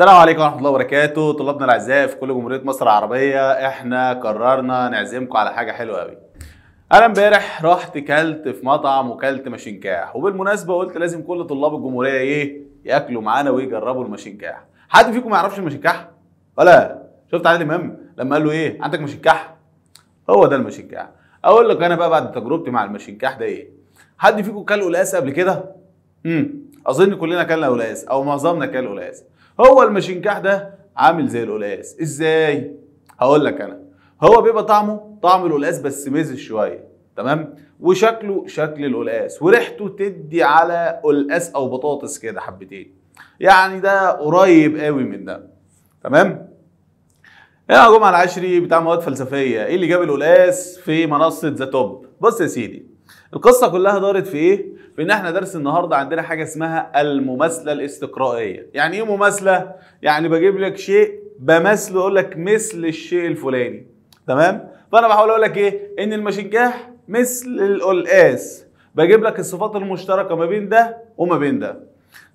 السلام عليكم ورحمه الله وبركاته طلابنا الاعزاء في كل جمهوريه مصر العربيه احنا قررنا نعزمكم على حاجه حلوه قوي انا امبارح رحت كلت في مطعم وكلت ماشينكاح وبالمناسبه قلت لازم كل طلاب الجمهوريه ايه ياكلوا معانا ويجربوا الماشينكاح حد فيكم ما يعرفش الماشينكاح ولا شفت عادل امام لما قال له ايه عندك ماشينكاح هو ده الماشينكاح اقول لك انا بقى بعد تجربتي مع الماشينكاح ده ايه حد فيكم كل قلقاس قبل كده امم اظن كلنا كلنا قلقاس او معظمنا كل قلقاس هو المشنكاح ده عامل زي القلقاس ازاي هقول لك انا هو بيبقى طعمه طعم القلقاس بس مزز شويه تمام وشكله شكل القلقاس وريحته تدي على قلقاس او بطاطس كده حبتين يعني ده قريب قوي من ده تمام يا جمعه العشري بتاع مواد فلسفيه ايه اللي جاب القلقاس في منصه ذا توب بص يا سيدي القصه كلها دارت في ايه في ان احنا درس النهارده عندنا حاجه اسمها المماثله الاستقرائيه يعني ايه مماثله يعني بجيب لك شيء بمثله اقول لك مثل الشيء الفلاني تمام فانا بحاول اقول لك ايه ان المشجاح مثل القلقاس بجيب لك الصفات المشتركه ما بين ده وما بين ده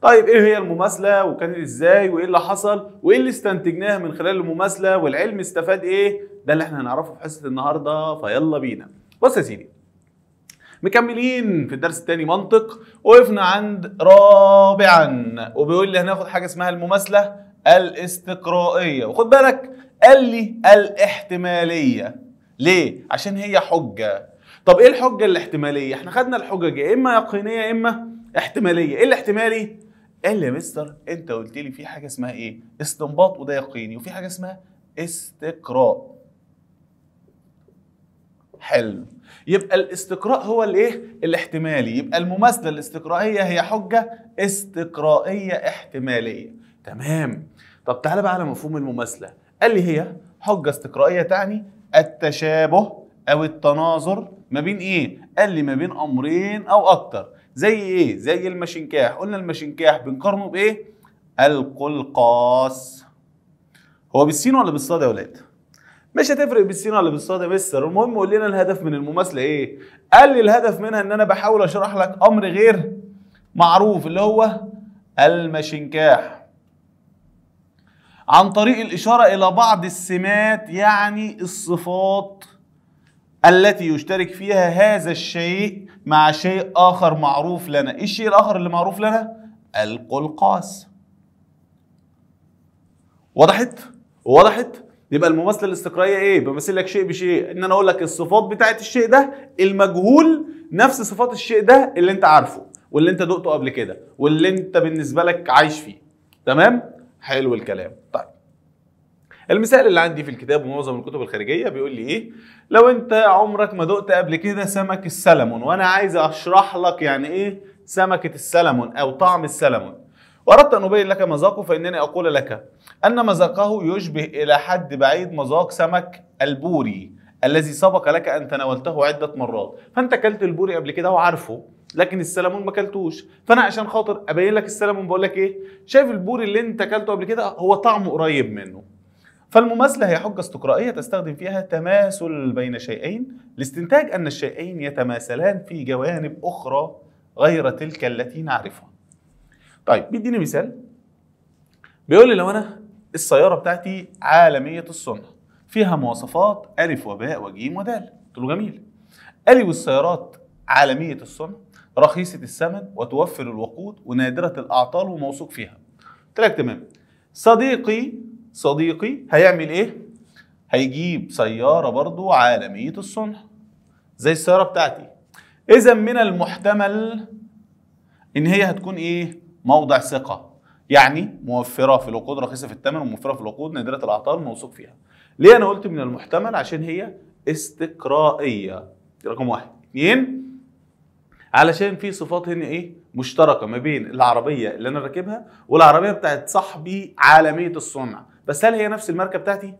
طيب ايه هي المماثله وكانت ازاي وايه اللي حصل وايه اللي استنتجناه من خلال المماثله والعلم استفاد ايه ده اللي احنا هنعرفه في حصه النهارده فيلا بينا بص يا سيدي مكملين في الدرس الثاني منطق وقفنا عند رابعا وبيقول لي هناخد حاجه اسمها المماثله الاستقرائيه وخد بالك قال لي الاحتماليه ليه عشان هي حجه طب ايه الحجه الاحتماليه احنا خدنا الحجج يا اما يقينيه يا اما احتماليه ايه الاحتمالي قال لي يا مستر انت قلت لي في حاجه اسمها ايه استنباط وده يقيني وفي حاجه اسمها استقراء حلو يبقى الاستقراء هو الايه الاحتمالي يبقى المماثله الاستقرائيه هي حجه استقرائيه احتماليه تمام طب تعالى بقى على مفهوم المماثله قال لي هي حجه استقرائيه تعني التشابه او التناظر ما بين ايه قال لي ما بين امرين او اكتر زي ايه زي المشنكاح قلنا المشنكاح بنقارنه بايه القلقاس هو بالسين ولا بالصاد يا ولاد مش هتفرق بالسين ولا بالصاد يا مستر المهم قول لنا الهدف من المماثله ايه قال لي الهدف منها ان انا بحاول اشرح لك امر غير معروف اللي هو المشنكاح عن طريق الاشاره الى بعض السمات يعني الصفات التي يشترك فيها هذا الشيء مع شيء اخر معروف لنا ايه الشيء الاخر اللي معروف لنا القلقاس وضحت وضحت يبقى المماثله الاستقرائيه ايه بمثل لك شيء بشيء ان انا اقول لك الصفات بتاعه الشيء ده المجهول نفس صفات الشيء ده اللي انت عارفه واللي انت دقته قبل كده واللي انت بالنسبه لك عايش فيه تمام حلو الكلام طيب المثال اللي عندي في الكتاب ومعظم الكتب الخارجيه بيقول لي ايه لو انت عمرك ما دقت قبل كده سمك السلمون وانا عايز اشرح لك يعني ايه سمكه السلمون او طعم السلمون وأردت أن أبين لك مذاقه فإنني أقول لك أن مذاقه يشبه إلى حد بعيد مذاق سمك البوري الذي سبق لك أن تناولته عدة مرات فأنت أكلت البوري قبل كده وعارفه لكن السلمون ما اكلتوش فانا عشان خاطر ابين لك السلمون بقول لك ايه شايف البوري اللي انت اكلته قبل كده هو طعمه قريب منه فالمماثله هي حجه استقرائيه تستخدم فيها تماثل بين شيئين لاستنتاج ان الشيئين يتماثلان في جوانب اخرى غير تلك التي نعرفها طيب بيديني مثال بيقول لي لو انا السياره بتاعتي عالميه الصنع فيها مواصفات الف وباء وجيم ودال قلت له جميل قال لي والسيارات عالميه الصنع رخيصه الثمن وتوفر الوقود ونادره الاعطال وموثوق فيها قلت لك تمام صديقي صديقي هيعمل ايه هيجيب سياره برضو عالميه الصنع زي السياره بتاعتي اذا من المحتمل ان هي هتكون ايه موضع ثقه يعني موفره في الوقود رخيصه في الثمن وموفره في الوقود نادره الاعطال موثوق فيها ليه انا قلت من المحتمل عشان هي استقرائيه رقم واحد اثنين علشان في صفات هنا ايه مشتركه ما بين العربيه اللي انا راكبها والعربيه بتاعت صاحبي عالميه الصنع بس هل هي نفس الماركه بتاعتي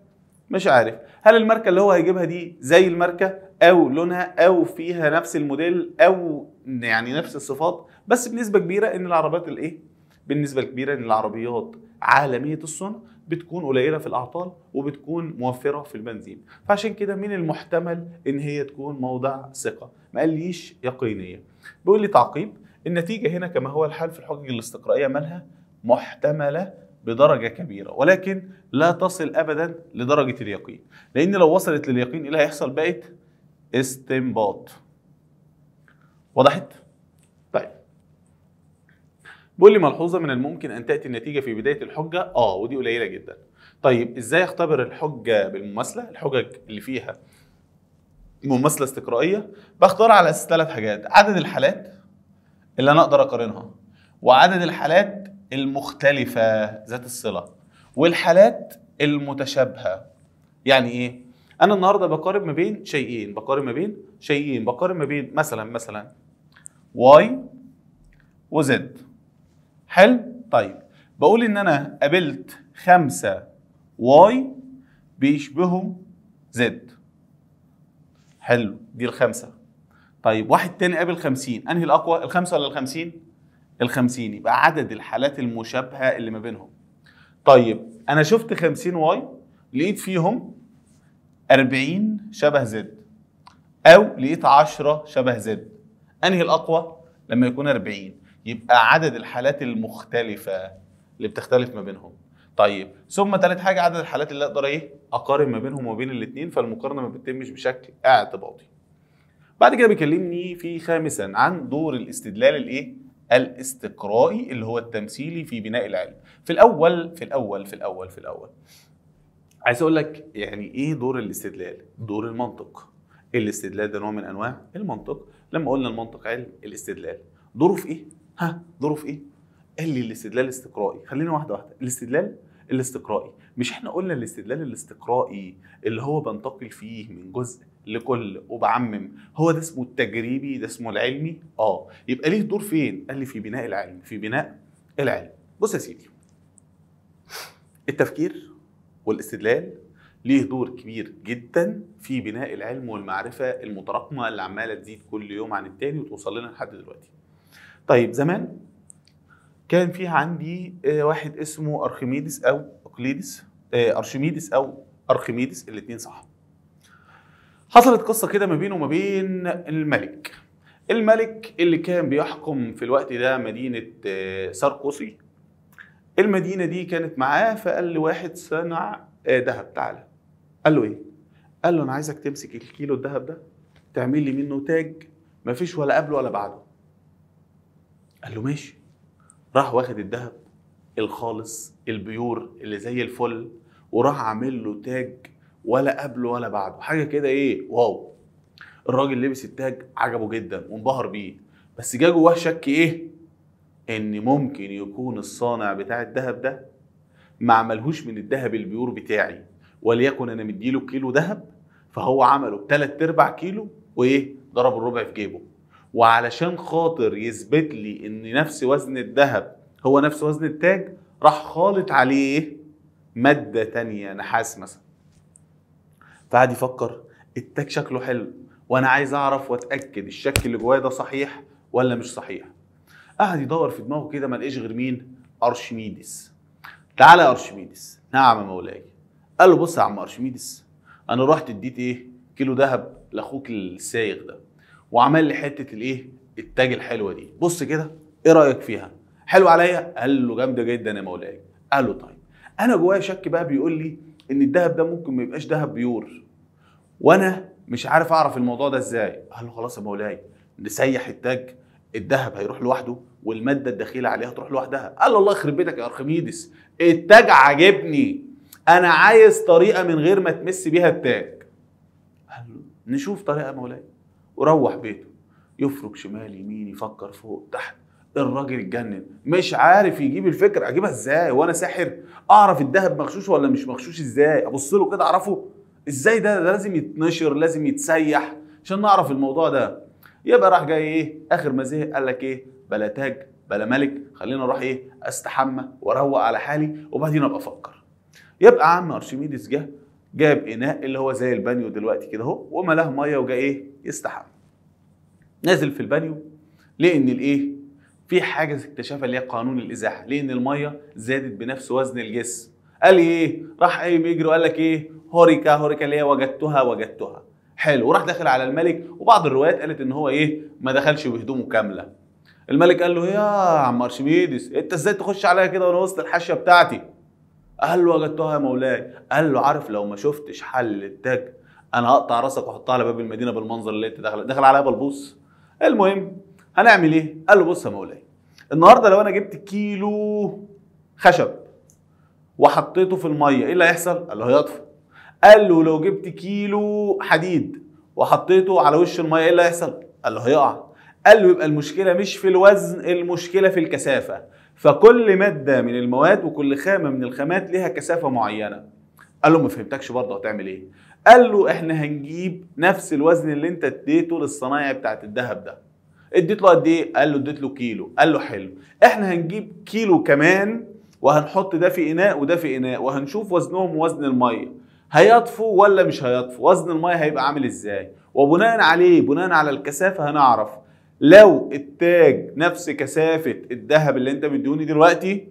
مش عارف هل الماركه اللي هو هيجيبها دي زي الماركه او لونها او فيها نفس الموديل او يعني نفس الصفات بس بنسبه كبيره ان العربيات الايه بالنسبه كبيره ان العربيات عالميه الصنع بتكون قليله في الاعطال وبتكون موفره في البنزين فعشان كده من المحتمل ان هي تكون موضع ثقه ما قاليش يقينيه بيقول لي تعقيب النتيجه هنا كما هو الحال في الحجج الاستقرائيه مالها محتمله بدرجة كبيرة ولكن لا تصل أبدا لدرجة اليقين لأن لو وصلت لليقين إيه اللي هيحصل بقت استنباط وضحت؟ طيب بيقول لي ملحوظة من الممكن أن تأتي النتيجة في بداية الحجة آه ودي قليلة جدا طيب إزاي أختبر الحجة بالمماثلة الحجج اللي فيها مماثلة استقرائية بختار على أساس ثلاث حاجات عدد الحالات اللي أنا أقدر أقارنها وعدد الحالات المختلفة ذات الصلة والحالات المتشابهة يعني إيه؟ أنا النهاردة بقارن ما بين شيئين بقارن ما بين شيئين بقارن ما بين مثلا مثلا واي وزد حلو؟ طيب بقول إن أنا قابلت خمسة واي بيشبهوا زد حلو دي الخمسة طيب واحد تاني قابل خمسين أنهي الأقوى الخمسة ولا الخمسين؟ ال 50 يبقى عدد الحالات المشابهه اللي ما بينهم طيب انا شفت 50 واي لقيت فيهم 40 شبه زد او لقيت 10 شبه زد انهي الاقوى لما يكون 40 يبقى عدد الحالات المختلفه اللي بتختلف ما بينهم طيب ثم ثالث حاجه عدد الحالات اللي اقدر ايه اقارن ما بينهم وما بين الاثنين فالمقارنه ما بتتمش بشكل اعتباطي بعد كده بيكلمني في خامسا عن دور الاستدلال الايه الاستقرائي اللي هو التمثيلي في بناء العلم في الاول في الاول في الاول في الاول عايز اقول لك يعني ايه دور الاستدلال دور المنطق الاستدلال ده نوع من انواع المنطق لما قلنا المنطق علم الاستدلال دوره في ايه ها دوره في ايه قال لي الاستدلال الاستقرائي خلينا واحده واحده الاستدلال الاستقرائي مش احنا قلنا الاستدلال الاستقرائي اللي هو بنتقل فيه من جزء لكل وبعمم هو ده اسمه التجريبي ده اسمه العلمي اه يبقى ليه دور فين قال لي في بناء العلم في بناء العلم بص يا سيدي التفكير والاستدلال ليه دور كبير جدا في بناء العلم والمعرفة المتراكمة اللي عمالة تزيد كل يوم عن التاني وتوصل لنا لحد دلوقتي طيب زمان كان في عندي آه، واحد اسمه أرخميدس أو أقليدس آه، أرشميدس أو أرخميدس الاثنين صح حصلت قصه كده ما بينه وما بين الملك الملك اللي كان بيحكم في الوقت ده مدينه آه، ساركوسي المدينه دي كانت معاه فقال لواحد صنع ذهب آه، تعالى قال له ايه قال له انا عايزك تمسك الكيلو الذهب ده تعمل لي منه تاج ما فيش ولا قبله ولا بعده قال له ماشي راح واخد الذهب الخالص البيور اللي زي الفل وراح عامل له تاج ولا قبله ولا بعده حاجه كده ايه واو الراجل لبس التاج عجبه جدا وانبهر بيه بس جه جواه شك ايه ان ممكن يكون الصانع بتاع الذهب ده ما عملهوش من الذهب البيور بتاعي وليكن انا مديله كيلو ذهب فهو عمله بثلاث ارباع كيلو وايه ضرب الربع في جيبه وعلشان خاطر يثبت لي ان نفس وزن الذهب هو نفس وزن التاج راح خالط عليه ماده تانية نحاس مثلا فقعد يفكر التاج شكله حلو وانا عايز اعرف واتاكد الشك اللي جوايا ده صحيح ولا مش صحيح قعد يدور في دماغه كده ما لقاش غير مين ارشميدس تعالى يا ارشميدس نعم يا مولاي قال له بص يا عم ارشميدس انا رحت اديت ايه كيلو ذهب لاخوك السايغ ده وعمل لي حته الايه التاج الحلوه دي بص كده ايه رايك فيها حلو عليا قال له جامده جدا يا مولاي قال له طيب انا جوايا شك بقى بيقول لي ان الذهب ده ممكن ما يبقاش ذهب بيور وانا مش عارف اعرف الموضوع ده ازاي قال له خلاص يا مولاي نسيح التاج الذهب هيروح لوحده والماده الدخيله عليها تروح لوحدها قال له الله يخرب بيتك يا ارخميدس التاج عاجبني انا عايز طريقه من غير ما تمس بيها التاج قال له نشوف طريقه يا مولاي وروح بيته يفرك شمال يمين يفكر فوق تحت الراجل اتجنن مش عارف يجيب الفكره اجيبها ازاي وانا ساحر اعرف الذهب مغشوش ولا مش مغشوش ازاي ابص له كده اعرفه ازاي ده ده لازم يتنشر لازم يتسيح عشان نعرف الموضوع ده يبقى راح جاي ايه اخر ما زهق قال لك ايه بلا تاج بلا ملك خلينا اروح ايه استحمى واروق على حالي وبعدين ابقى افكر يبقى عم ارشميدس جه جاب اناء اللي هو زي البانيو دلوقتي كده اهو وملاه ميه وجا ايه يستحمى نازل في البانيو ليه ان الايه في حاجه اكتشفها اللي هي قانون الازاحه ليه الميه زادت بنفس وزن الجسم قال ايه راح قايم بيجري وقال لك ايه هوريكا هوريكا اللي هي وجدتها وجدتها حلو وراح داخل على الملك وبعض الروايات قالت ان هو ايه ما دخلش بهدومه كامله الملك قال له يا عم ارشميدس انت ازاي تخش عليا كده وانا وسط الحاشيه بتاعتي قال له وجدتها يا مولاي قال له عارف لو ما شفتش حل للتاج انا هقطع راسك واحطها على باب المدينه بالمنظر اللي انت داخل داخل عليا بلبوس المهم هنعمل ايه؟ قال له بص يا مولاي النهارده لو انا جبت كيلو خشب وحطيته في الميه ايه اللي هيحصل؟ قال له هيطفو قال له لو جبت كيلو حديد وحطيته على وش الميه ايه اللي هيحصل؟ قال له هيقع قال له يبقى المشكله مش في الوزن المشكله في الكثافه فكل ماده من المواد وكل خامه من الخامات ليها كثافه معينه قال له ما فهمتكش برضه هتعمل ايه قال له احنا هنجيب نفس الوزن اللي انت اديته للصنايعي بتاعت الذهب ده اديت له قد ايه؟ قال له اديت له كيلو، قال له حلو، احنا هنجيب كيلو كمان وهنحط ده في اناء وده في اناء وهنشوف وزنهم وزن الميه، هيطفوا ولا مش هيطفوا؟ وزن الميه هيبقى عامل ازاي؟ وبناء عليه بناء على الكثافه هنعرف لو التاج نفس كثافه الذهب اللي انت مديهوني دلوقتي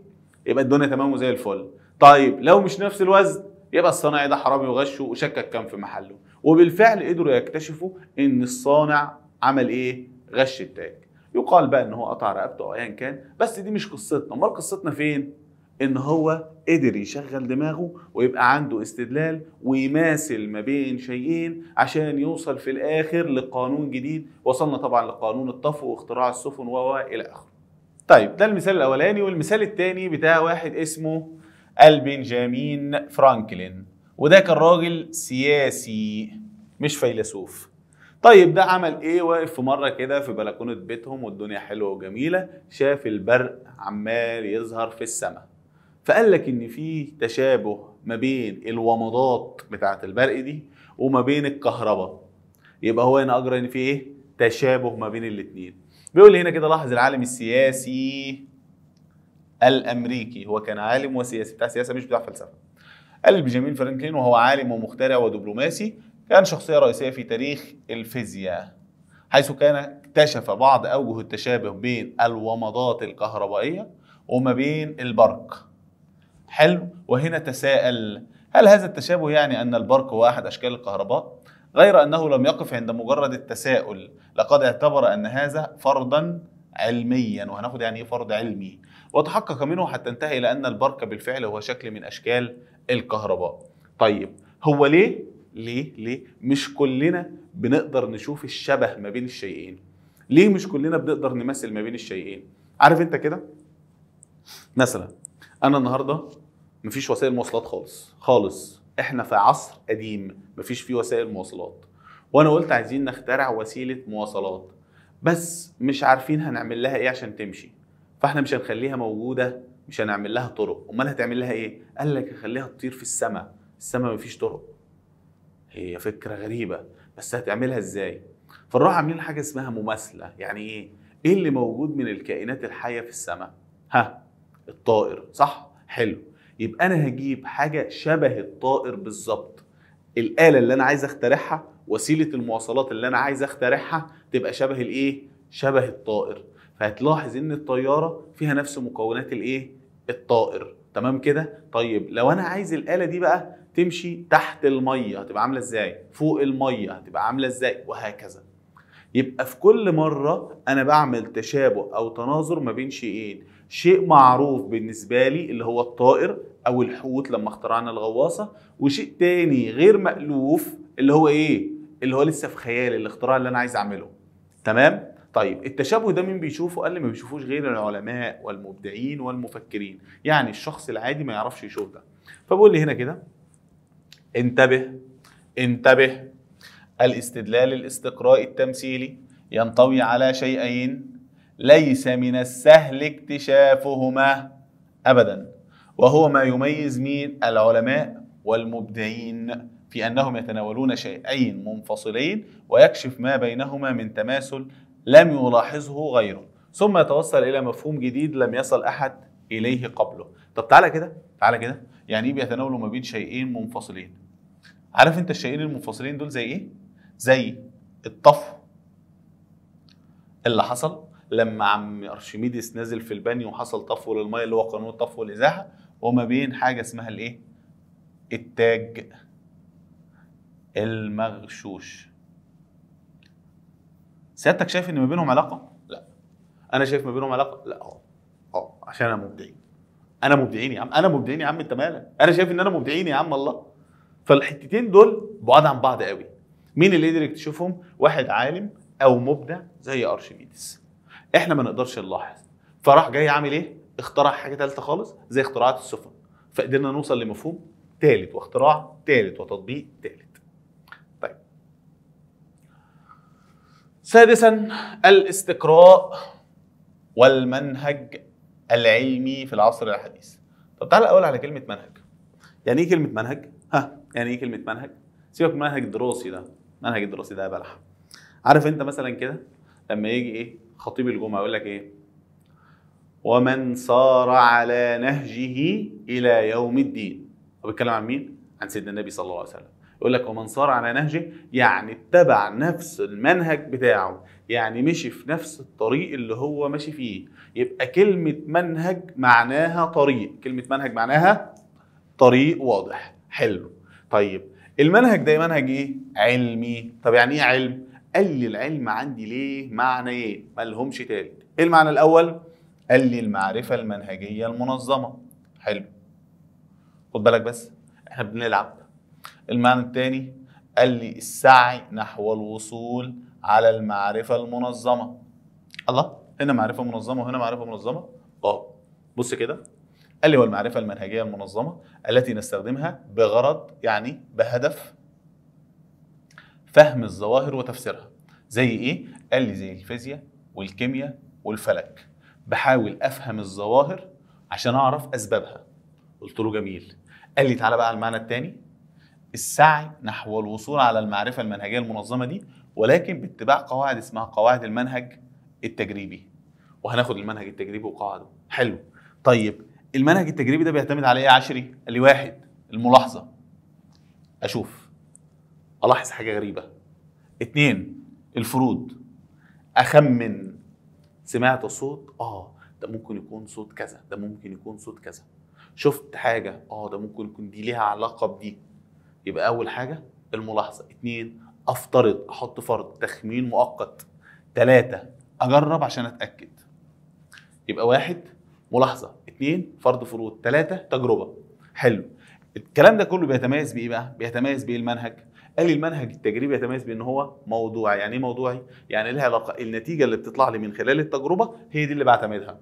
يبقى الدنيا تمام وزي الفل. طيب لو مش نفس الوزن يبقى الصناعي ده حرامي وغشه وشكك كان في محله وبالفعل قدروا يكتشفوا ان الصانع عمل ايه غش التاج يقال بقى ان هو قطع رقبته او ايا كان بس دي مش قصتنا امال قصتنا فين ان هو قدر يشغل دماغه ويبقى عنده استدلال ويماثل ما بين شيئين عشان يوصل في الاخر لقانون جديد وصلنا طبعا لقانون الطفو واختراع السفن و الى اخره طيب ده المثال الاولاني والمثال الثاني بتاع واحد اسمه البنجامين فرانكلين وده كان راجل سياسي مش فيلسوف طيب ده عمل ايه واقف في مره كده في بلكونه بيتهم والدنيا حلوه وجميله شاف البرق عمال يظهر في السماء فقال لك ان في تشابه ما بين الومضات بتاعه البرق دي وما بين الكهرباء يبقى هو هنا اجرى ان في ايه تشابه ما بين الاثنين بيقول هنا كده لاحظ العالم السياسي الامريكي هو كان عالم وسياسي بتاع سياسه مش بتاع فلسفه قال بنجامين فرانكلين وهو عالم ومخترع ودبلوماسي كان شخصية رئيسية في تاريخ الفيزياء حيث كان اكتشف بعض أوجه التشابه بين الومضات الكهربائية وما بين البرق حلو وهنا تساءل هل هذا التشابه يعني أن البرق هو أحد أشكال الكهرباء؟ غير أنه لم يقف عند مجرد التساؤل لقد اعتبر أن هذا فرضا علميا وهناخد يعني ايه فرض علمي وتحقق منه حتى انتهى إلى أن البرق بالفعل هو شكل من أشكال الكهرباء طيب هو ليه ليه ليه مش كلنا بنقدر نشوف الشبه ما بين الشيئين ليه مش كلنا بنقدر نمثل ما بين الشيئين عارف انت كده مثلا انا النهارده مفيش وسائل مواصلات خالص خالص احنا في عصر قديم مفيش فيه وسائل مواصلات وانا قلت عايزين نخترع وسيله مواصلات بس مش عارفين هنعمل لها ايه عشان تمشي فاحنا مش هنخليها موجوده مش هنعمل لها طرق امال هتعمل لها ايه قال لك هخليها تطير في السماء السماء مفيش طرق هي فكره غريبه بس هتعملها ازاي فنروح عاملين حاجه اسمها مماثله يعني ايه ايه اللي موجود من الكائنات الحيه في السماء ها الطائر صح حلو يبقى انا هجيب حاجه شبه الطائر بالظبط الاله اللي انا عايز اخترعها وسيله المواصلات اللي انا عايز اخترعها تبقى شبه الايه شبه الطائر فهتلاحظ ان الطياره فيها نفس مكونات الايه الطائر تمام كده طيب لو انا عايز الاله دي بقى تمشي تحت الميه هتبقى عامله ازاي فوق الميه هتبقى عامله ازاي وهكذا يبقى في كل مرة أنا بعمل تشابه أو تناظر ما بين شيئين شيء معروف بالنسبة لي اللي هو الطائر أو الحوت لما اخترعنا الغواصة وشيء تاني غير مألوف اللي هو إيه؟ اللي هو لسه في خيال الاختراع اللي أنا عايز أعمله تمام؟ طيب التشابه ده مين بيشوفه؟ قال لي ما بيشوفوش غير العلماء والمبدعين والمفكرين يعني الشخص العادي ما يعرفش يشوف ده فبقول لي هنا كده انتبه انتبه الاستدلال الاستقرائي التمثيلي ينطوي على شيئين ليس من السهل اكتشافهما ابدا وهو ما يميز من العلماء والمبدعين في انهم يتناولون شيئين منفصلين ويكشف ما بينهما من تماثل لم يلاحظه غيره ثم يتوصل الى مفهوم جديد لم يصل احد اليه قبله طب تعالى كده تعالى كده يعني ايه بيتناولوا ما بين شيئين منفصلين عارف انت الشيئين المنفصلين دول زي ايه زي الطفو اللي حصل لما عم ارشميدس نزل في البانيو وحصل طفو للميه اللي هو قانون طفو الازاحه وما بين حاجه اسمها الايه التاج المغشوش سيادتك شايف ان ما بينهم علاقه لا انا شايف ما بينهم علاقه لا اه اه عشان انا مبدعي انا مبدعين يا عم انا مبدعين يا عم انت مالك انا شايف ان انا مبدعين يا عم الله فالحتتين دول بعاد عن بعض قوي مين اللي يقدر يكتشفهم واحد عالم او مبدع زي ارشميدس احنا ما نقدرش نلاحظ فراح جاي عامل ايه اخترع حاجه ثالثه خالص زي اختراعات السفن فقدرنا نوصل لمفهوم ثالث واختراع ثالث وتطبيق ثالث طيب سادسا الاستقراء والمنهج العلمي في العصر الحديث طب تعالى الاول على كلمه منهج يعني ايه كلمه منهج ها يعني ايه كلمه منهج سيبك من المنهج الدراسي ده المنهج الدراسي ده بلح عارف انت مثلا كده لما يجي ايه خطيب الجمعه يقول لك ايه ومن صار على نهجه الى يوم الدين هو بيتكلم عن مين عن سيدنا النبي صلى الله عليه وسلم يقول لك ومن صار على نهجه يعني اتبع نفس المنهج بتاعه يعني مشي في نفس الطريق اللي هو ماشي فيه يبقى كلمة منهج معناها طريق كلمة منهج معناها طريق واضح حلو طيب المنهج ده منهج ايه علمي طب يعني ايه علم قال لي العلم عندي ليه معنيين ما لهمش تالت ايه المعنى الاول قال لي المعرفة المنهجية المنظمة حلو خد بالك بس احنا بنلعب المعنى الثاني قال لي السعي نحو الوصول على المعرفة المنظمة الله هنا معرفة منظمة وهنا معرفة منظمة اه بص كده قال لي والمعرفة المنهجية المنظمة التي نستخدمها بغرض يعني بهدف فهم الظواهر وتفسيرها زي ايه؟ قال لي زي الفيزياء والكيمياء والفلك بحاول افهم الظواهر عشان اعرف اسبابها قلت له جميل قال لي تعالى بقى على المعنى الثاني السعي نحو الوصول على المعرفة المنهجية المنظمة دي ولكن باتباع قواعد اسمها قواعد المنهج التجريبي وهناخد المنهج التجريبي وقواعده حلو طيب المنهج التجريبي ده بيعتمد على ايه يا عشري؟ قال لي واحد الملاحظة أشوف ألاحظ حاجة غريبة اتنين الفروض أخمن سمعت صوت اه ده ممكن يكون صوت كذا ده ممكن يكون صوت كذا شفت حاجة اه ده ممكن يكون دي ليها علاقة بدي يبقى اول حاجه الملاحظه اثنين افترض احط فرض تخمين مؤقت ثلاثه اجرب عشان اتاكد يبقى واحد ملاحظه اثنين فرض فروض ثلاثه تجربه حلو الكلام ده كله بيتميز بايه بقى بيتميز بايه المنهج قال المنهج التجريبي يتميز بان هو موضوعي يعني ايه موضوعي يعني إيه لها علاقه النتيجه اللي بتطلع لي من خلال التجربه هي دي اللي بعتمدها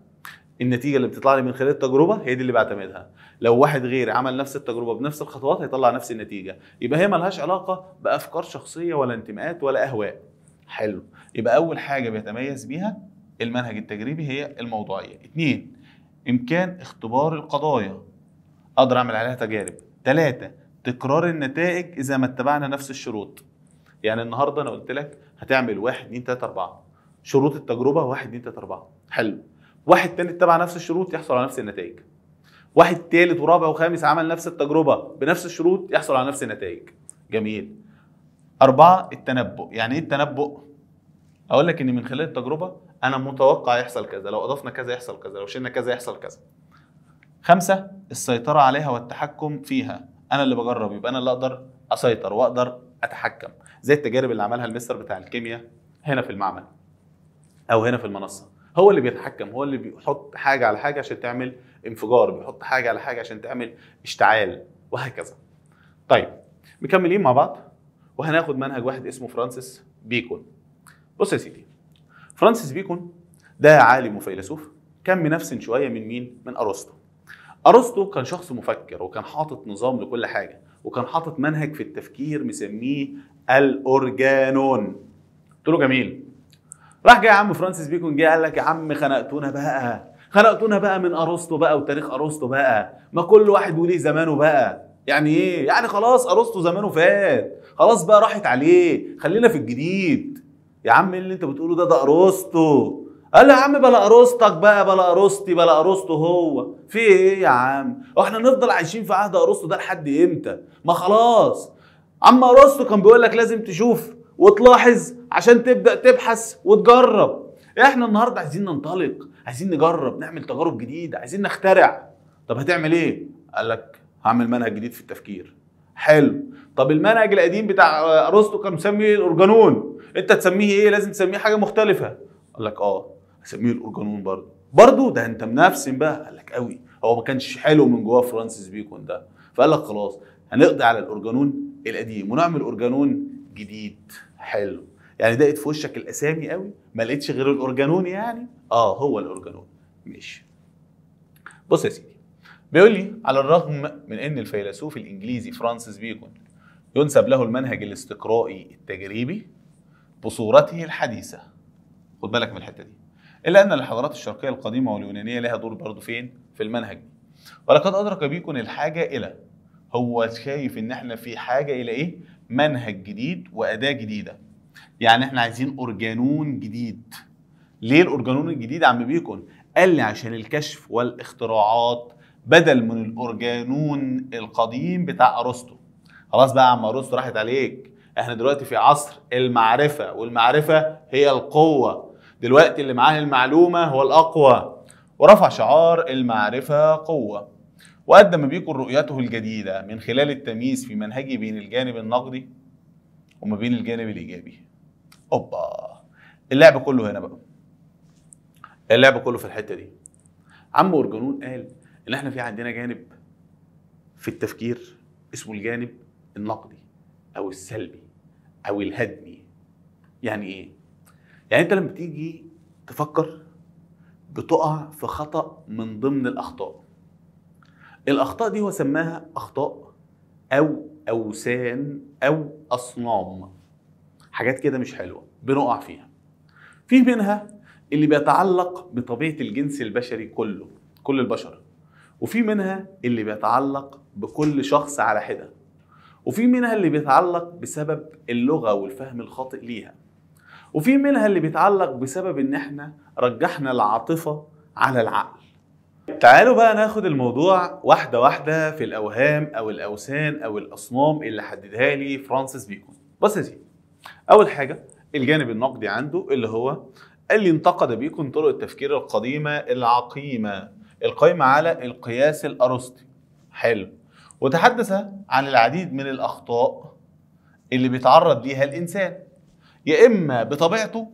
النتيجه اللي بتطلع لي من خلال التجربه هي دي اللي بعتمدها لو واحد غيري عمل نفس التجربه بنفس الخطوات هيطلع نفس النتيجه يبقى هي ملهاش علاقه بافكار شخصيه ولا انتماءات ولا اهواء حلو يبقى اول حاجه بيتميز بيها المنهج التجريبي هي الموضوعيه اتنين امكان اختبار القضايا اقدر اعمل عليها تجارب ثلاثة تكرار النتائج اذا ما اتبعنا نفس الشروط يعني النهارده انا قلت لك هتعمل واحد اتنين تلاتة أربعة شروط التجربه واحد اتنين تلاتة أربعة حلو واحد تاني اتبع نفس الشروط يحصل على نفس النتائج واحد تالت ورابع وخامس عمل نفس التجربه بنفس الشروط يحصل على نفس النتائج جميل أربعة التنبؤ يعني إيه التنبؤ؟ أقول لك إن من خلال التجربة أنا متوقع يحصل كذا لو أضفنا كذا يحصل كذا لو شلنا كذا يحصل كذا خمسة السيطرة عليها والتحكم فيها أنا اللي بجرب يبقى أنا اللي أقدر أسيطر وأقدر أتحكم زي التجارب اللي عملها المستر بتاع الكيمياء هنا في المعمل أو هنا في المنصة هو اللي بيتحكم هو اللي بيحط حاجه على حاجه عشان تعمل انفجار بيحط حاجه على حاجه عشان تعمل اشتعال وهكذا طيب مكملين مع بعض وهناخد منهج واحد اسمه فرانسيس بيكون بص يا سيدي فرانسيس بيكون ده عالم وفيلسوف كان منافس شويه من مين من ارسطو ارسطو كان شخص مفكر وكان حاطط نظام لكل حاجه وكان حاطط منهج في التفكير مسميه الاورجانون قلت له جميل راح جاي يا عم فرانسيس بيكون جه قال لك يا عم خنقتونا بقى خنقتونا بقى من ارسطو بقى وتاريخ ارسطو بقى ما كل واحد وليه زمانه بقى يعني ايه يعني خلاص ارسطو زمانه فات خلاص بقى راحت عليه خلينا في الجديد يا عم ايه اللي انت بتقوله ده ده ارسطو قال يا عم بلا ارسطك بقى بلا ارسطي بلا ارسطو هو في ايه يا عم واحنا نفضل عايشين في عهد ارسطو ده لحد امتى ما خلاص عم ارسطو كان بيقول لك لازم تشوف وتلاحظ عشان تبدا تبحث وتجرب احنا النهارده عايزين ننطلق عايزين نجرب نعمل تجارب جديده عايزين نخترع طب هتعمل ايه قال لك هعمل منهج جديد في التفكير حلو طب المنهج القديم بتاع ارسطو كان مسميه الاورجانون انت تسميه ايه لازم تسميه حاجه مختلفه قال لك اه هسميه الاورجانون برضه برضه ده انت منافسن بقى قال لك قوي هو ما كانش حلو من جواه فرانسيس بيكون ده فقال لك خلاص هنقضي على الاورجانون القديم ونعمل اورجانون جديد حلو يعني دقت في وشك الاسامي قوي ما لقيتش غير الاورجانون يعني اه هو الاورجانون ماشي بص يا سيدي بيقول لي على الرغم من ان الفيلسوف الانجليزي فرانسيس بيكون ينسب له المنهج الاستقرائي التجريبي بصورته الحديثه خد بالك من الحته دي الا ان الحضارات الشرقيه القديمه واليونانيه لها دور برضه فين في المنهج ولقد ادرك بيكون الحاجه الى هو شايف ان احنا في حاجه الى ايه منهج جديد واداه جديده يعني احنا عايزين اورجانون جديد ليه الاورجانون الجديد عم بيكون قال لي عشان الكشف والاختراعات بدل من الاورجانون القديم بتاع ارسطو خلاص بقى يا عم ارسطو راحت عليك احنا دلوقتي في عصر المعرفه والمعرفه هي القوه دلوقتي اللي معاه المعلومه هو الاقوى ورفع شعار المعرفه قوه وقدم بيكون رؤيته الجديده من خلال التمييز في منهجه بين الجانب النقدي وما بين الجانب الايجابي اوبا اللعب كله هنا بقى اللعب كله في الحته دي عم اورجانون قال ان احنا في عندنا جانب في التفكير اسمه الجانب النقدي او السلبي او الهدمي يعني ايه يعني انت لما تيجي تفكر بتقع في خطا من ضمن الاخطاء الاخطاء دي هو سماها اخطاء او اوثان او اصنام حاجات كده مش حلوه بنقع فيها في منها اللي بيتعلق بطبيعه الجنس البشري كله كل البشر وفي منها اللي بيتعلق بكل شخص على حده وفي منها اللي بيتعلق بسبب اللغه والفهم الخاطئ ليها وفي منها اللي بيتعلق بسبب ان احنا رجحنا العاطفه على العقل تعالوا بقى ناخد الموضوع واحدة واحدة في الأوهام أو الأوثان أو الأصنام اللي حددها لي فرانسيس بيكون بص يا سيدي اول حاجه الجانب النقدي عنده اللي هو اللي انتقد بيكون طرق التفكير القديمه العقيمه القائمه على القياس الارسطي حلو وتحدث عن العديد من الاخطاء اللي بيتعرض ليها الانسان يا اما بطبيعته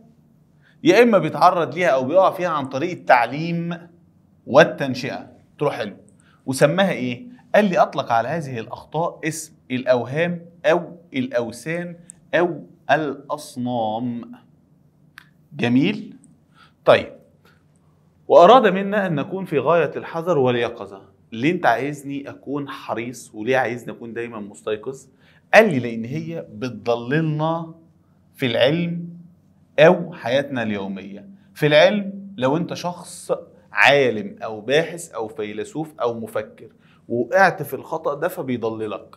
يا اما بيتعرض ليها او بيقع فيها عن طريق التعليم والتنشئه تروح حلو وسماها ايه قال لي اطلق على هذه الاخطاء اسم الاوهام او الاوثان او الأصنام جميل طيب وأراد منا أن نكون في غاية الحذر واليقظة ليه أنت عايزني أكون حريص وليه عايزني أكون دايما مستيقظ قال لي لأن هي بتضللنا في العلم أو حياتنا اليومية في العلم لو أنت شخص عالم أو باحث أو فيلسوف أو مفكر ووقعت في الخطأ ده فبيضللك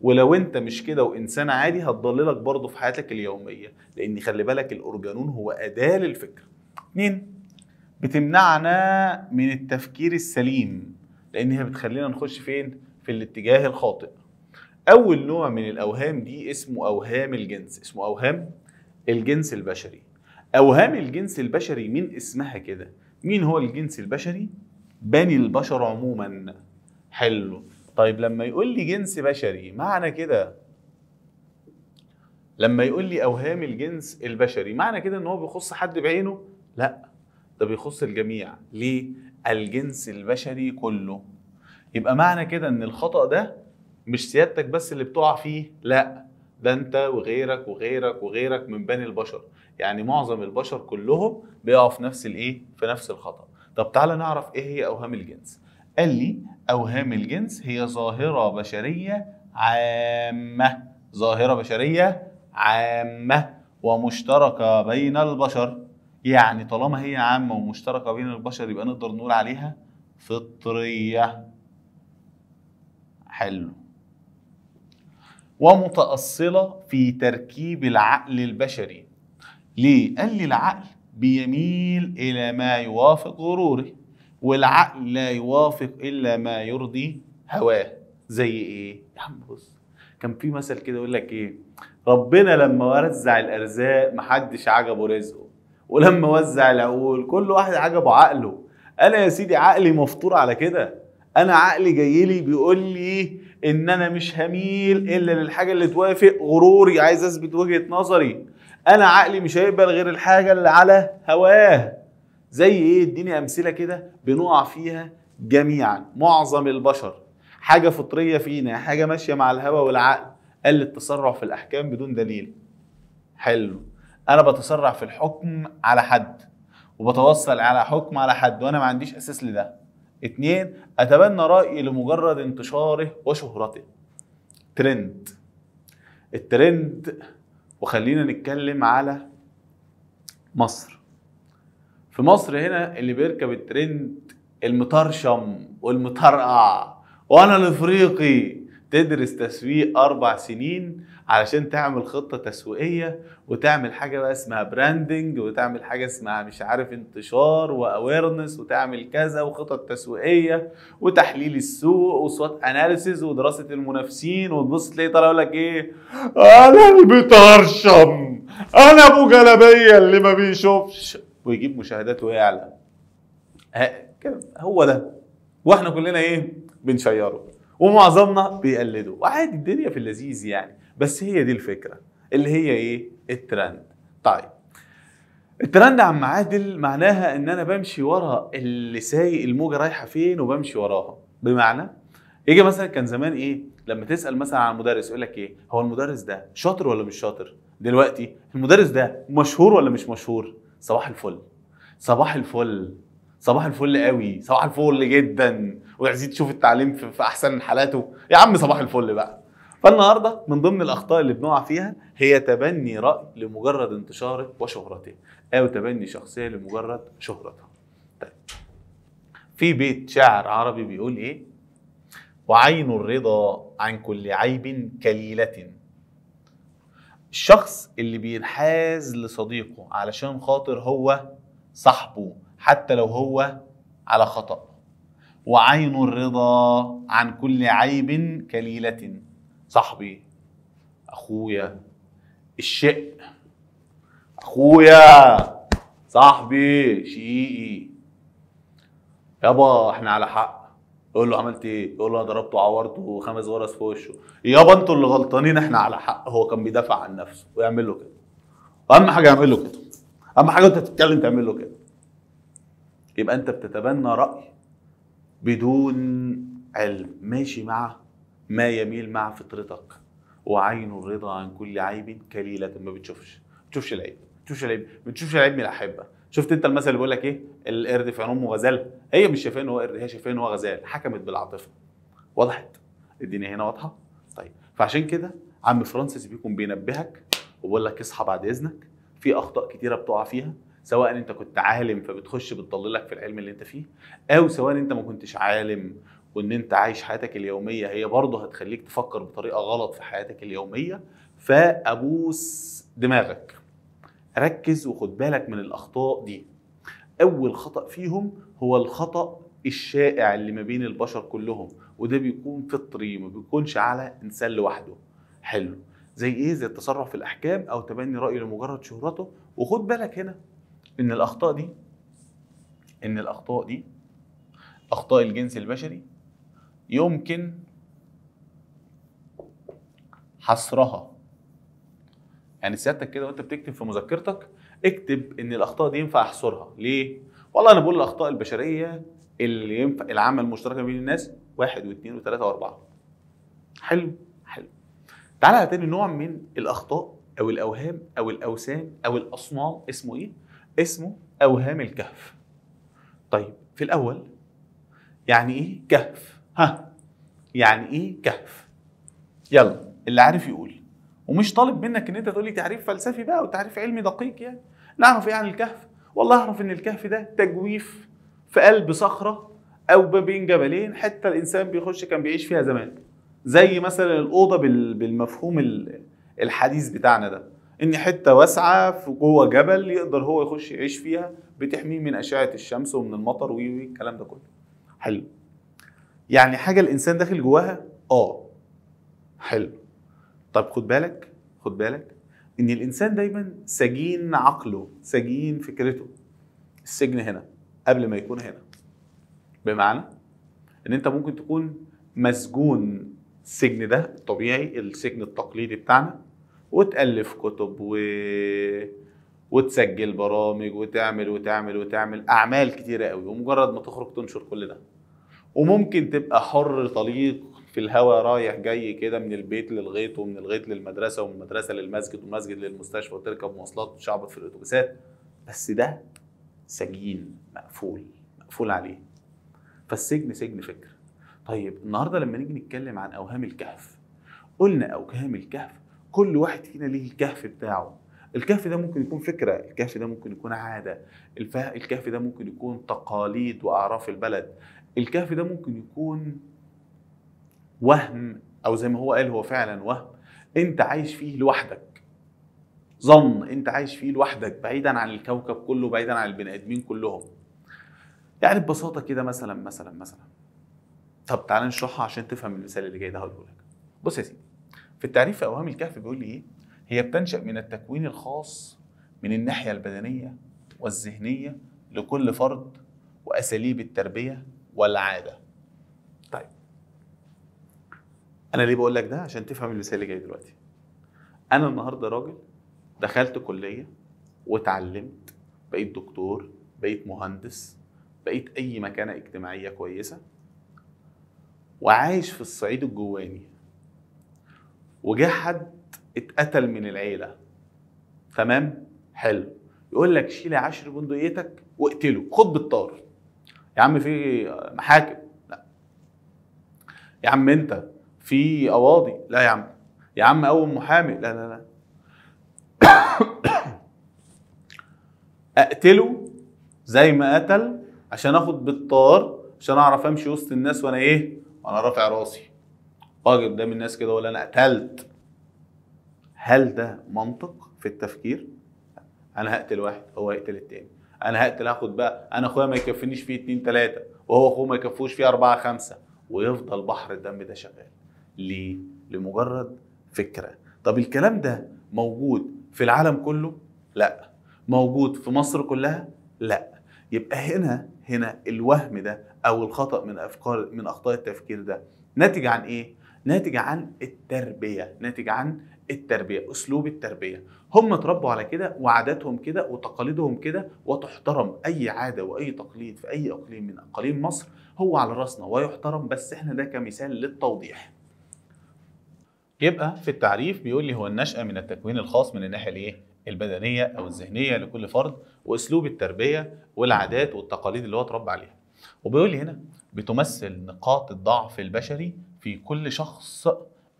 ولو انت مش كده وانسان عادي هتضللك برضه في حياتك اليوميه لان خلي بالك الاورجانون هو اداه للفكر اتنين بتمنعنا من التفكير السليم لان هي بتخلينا نخش فين في الاتجاه الخاطئ اول نوع من الاوهام دي اسمه اوهام الجنس اسمه اوهام الجنس البشري اوهام الجنس البشري من اسمها كده مين هو الجنس البشري بني البشر عموما حلو طيب لما يقول لي جنس بشري معنى كده لما يقول لي اوهام الجنس البشري معنى كده ان هو بيخص حد بعينه لا ده بيخص الجميع ليه الجنس البشري كله يبقى معنى كده ان الخطا ده مش سيادتك بس اللي بتقع فيه لا ده انت وغيرك وغيرك وغيرك من بني البشر يعني معظم البشر كلهم بيقعوا في نفس الايه في نفس الخطا طب تعالى نعرف ايه هي اوهام الجنس قال لي اوهام الجنس هي ظاهره بشريه عامه ظاهره بشريه عامه ومشتركه بين البشر يعني طالما هي عامه ومشتركه بين البشر يبقى نقدر نقول عليها فطريه حلو ومتأصلة في تركيب العقل البشري ليه؟ قال لي العقل بيميل إلى ما يوافق غروره والعقل لا يوافق الا ما يرضي هواه زي ايه يا عم بص كان في مثل كده يقول لك ايه ربنا لما وزع الارزاق محدش عجبه رزقه ولما وزع العقول كل واحد عجبه عقله انا يا سيدي عقلي مفطور على كده انا عقلي جاي لي بيقول لي ان انا مش هميل الا للحاجه اللي توافق غروري عايز اثبت وجهه نظري انا عقلي مش هيقبل غير الحاجه اللي على هواه زي ايه اديني امثله كده بنقع فيها جميعا معظم البشر حاجه فطريه فينا حاجه ماشيه مع الهوى والعقل لي التسرع في الاحكام بدون دليل حلو انا بتسرع في الحكم على حد وبتوصل على حكم على حد وانا ما عنديش اساس لده اتنين اتبنى رايي لمجرد انتشاره وشهرته ترند الترند وخلينا نتكلم على مصر في مصر هنا اللي بيركب الترند المطرشم والمطرقع وانا الافريقي تدرس تسويق اربع سنين علشان تعمل خطه تسويقيه وتعمل حاجه بقى اسمها براندنج وتعمل حاجه اسمها مش عارف انتشار واويرنس وتعمل كذا وخطط تسويقيه وتحليل السوق وسوات اناليسز ودراسه المنافسين وتبص تلاقي طالع يقول لك ايه انا اللي بترشم انا ابو جلبيه اللي ما بيشوفش ويجيب مشاهداته اعلى كده هو ده واحنا كلنا ايه بنشيره ومعظمنا بيقلده وعادي الدنيا في اللذيذ يعني بس هي دي الفكره اللي هي ايه الترند طيب الترند عم عادل معناها ان انا بمشي ورا اللي سايق الموجه رايحه فين وبمشي وراها بمعنى يجي مثلا كان زمان ايه لما تسال مثلا عن المدرس يقول لك ايه هو المدرس ده شاطر ولا مش شاطر دلوقتي المدرس ده مشهور ولا مش مشهور صباح الفل صباح الفل صباح الفل قوي صباح الفل جدا وعايزين تشوف التعليم في, احسن حالاته يا عم صباح الفل بقى فالنهارده من ضمن الاخطاء اللي بنقع فيها هي تبني راي لمجرد انتشاره وشهرته او تبني شخصيه لمجرد شهرتها طيب في بيت شعر عربي بيقول ايه وعين الرضا عن كل عيب كليله الشخص اللي بينحاز لصديقه علشان خاطر هو صاحبه حتى لو هو على خطأ وعين الرضا عن كل عيب كليلة صاحبي أخويا الشق أخويا صاحبي شقيقي يابا احنا على حق يقول له عملت ايه يقول له انا ضربته عورته خمس غرز في وشه يابا انتوا اللي غلطانين احنا على حق هو كان بيدافع عن نفسه ويعمل له كده اهم حاجه يعمل له كده اهم حاجه انت تتكلم تعمل له كده يبقى انت بتتبنى راي بدون علم ماشي مع ما يميل مع فطرتك وعين الرضا عن كل عيب كليلة ما بتشوفش ما بتشوفش العيب ما بتشوفش العيب ما بتشوفش العيب من الأحبة شفت انت المثل اللي بيقول لك ايه القرد في امه غزال هي مش شايفاه ان هو قرد هي شايفاه ان هو غزال حكمت بالعاطفه وضحت الدنيا هنا واضحه طيب فعشان كده عم فرانسيس بيكون بينبهك وبيقول لك اصحى بعد اذنك في اخطاء كتيره بتقع فيها سواء انت كنت عالم فبتخش بتضللك في العلم اللي انت فيه او سواء انت ما كنتش عالم وان انت عايش حياتك اليوميه هي برضه هتخليك تفكر بطريقه غلط في حياتك اليوميه فابوس دماغك ركز وخد بالك من الاخطاء دي اول خطا فيهم هو الخطا الشائع اللي ما بين البشر كلهم وده بيكون فطري ما بيكونش على انسان لوحده حلو زي ايه زي التصرف في الاحكام او تبني رايه لمجرد شهرته وخد بالك هنا ان الاخطاء دي ان الاخطاء دي اخطاء الجنس البشري يمكن حصرها يعني سيادتك كده وانت بتكتب في مذكرتك اكتب ان الاخطاء دي ينفع احصرها ليه والله انا بقول الاخطاء البشريه اللي ينفع العمل المشترك بين الناس واحد واثنين وثلاثه واربعه حلو حلو تعالى على تاني نوع من الاخطاء او الاوهام او الاوسام او الاصنام اسمه ايه اسمه اوهام الكهف طيب في الاول يعني ايه كهف ها يعني ايه كهف يلا اللي عارف يقول ومش طالب منك ان انت تقول لي تعريف فلسفي بقى وتعريف علمي دقيق يعني نعرف ايه عن الكهف والله اعرف ان الكهف ده تجويف في قلب صخره او ما بين جبلين حته الانسان بيخش كان بيعيش فيها زمان زي مثلا الاوضه بالمفهوم الحديث بتاعنا ده ان حته واسعه في جوه جبل يقدر هو يخش يعيش فيها بتحميه من اشعه الشمس ومن المطر والكلام ده كله حلو يعني حاجه الانسان داخل جواها اه حلو طب خد بالك خد بالك ان الانسان دايما سجين عقله سجين فكرته السجن هنا قبل ما يكون هنا بمعنى ان انت ممكن تكون مسجون السجن ده الطبيعي السجن التقليدي بتاعنا وتالف كتب و... وتسجل برامج وتعمل وتعمل وتعمل اعمال كتيره قوي ومجرد ما تخرج تنشر كل ده وممكن تبقى حر طليق في الهوا رايح جاي كده من البيت للغيط ومن الغيط للمدرسه ومن المدرسه للمسجد ومسجد للمستشفى وتركب مواصلات وتشعبط في الاتوبيسات بس ده سجين مقفول مقفول عليه فالسجن سجن فكر طيب النهارده لما نيجي نتكلم عن اوهام الكهف قلنا اوهام الكهف كل واحد فينا ليه الكهف بتاعه الكهف ده ممكن يكون فكره الكهف ده ممكن يكون عاده الكهف ده ممكن يكون تقاليد واعراف البلد الكهف ده ممكن يكون وهم او زي ما هو قال هو فعلا وهم انت عايش فيه لوحدك ظن انت عايش فيه لوحدك بعيدا عن الكوكب كله بعيدا عن البني ادمين كلهم يعني ببساطه كده مثلا مثلا مثلا طب تعالى نشرحها عشان تفهم المثال اللي جاي ده هقوله لك بص يا سيدي في التعريف في اوهام الكهف بيقول لي ايه هي بتنشا من التكوين الخاص من الناحيه البدنيه والذهنيه لكل فرد واساليب التربيه والعاده انا ليه بقول لك ده عشان تفهم المثال اللي جاي دلوقتي انا النهارده راجل دخلت كليه واتعلمت بقيت دكتور بقيت مهندس بقيت اي مكانه اجتماعيه كويسه وعايش في الصعيد الجواني وجه حد اتقتل من العيله تمام حلو يقول لك شيل عشر بندقيتك واقتله خد بالطار يا عم في محاكم لا يا عم انت في قواضي لا يا عم يا عم قوم محامي لا لا لا اقتله زي ما قتل عشان اخد بالطار عشان اعرف امشي وسط الناس وانا ايه وانا رافع راسي واجي قدام الناس كده ولا انا قتلت هل ده منطق في التفكير انا هقتل واحد هو هيقتل التاني انا هقتل اخد بقى انا اخويا ما يكفينيش فيه اتنين تلاته وهو اخوه ما يكفوش فيه اربعه خمسه ويفضل بحر الدم ده شغال ليه؟ لمجرد فكره طب الكلام ده موجود في العالم كله لا موجود في مصر كلها لا يبقى هنا هنا الوهم ده او الخطا من افكار من اخطاء التفكير ده ناتج عن ايه ناتج عن التربيه ناتج عن التربيه اسلوب التربيه هم اتربوا على كده وعاداتهم كده وتقاليدهم كده وتحترم اي عاده واي تقليد في اي اقليم من اقاليم مصر هو على راسنا ويحترم بس احنا ده كمثال للتوضيح يبقى في التعريف بيقول لي هو النشأة من التكوين الخاص من الناحية الايه؟ البدنية أو الذهنية لكل فرد وأسلوب التربية والعادات والتقاليد اللي هو اتربى عليها. وبيقول لي هنا بتمثل نقاط الضعف البشري في كل شخص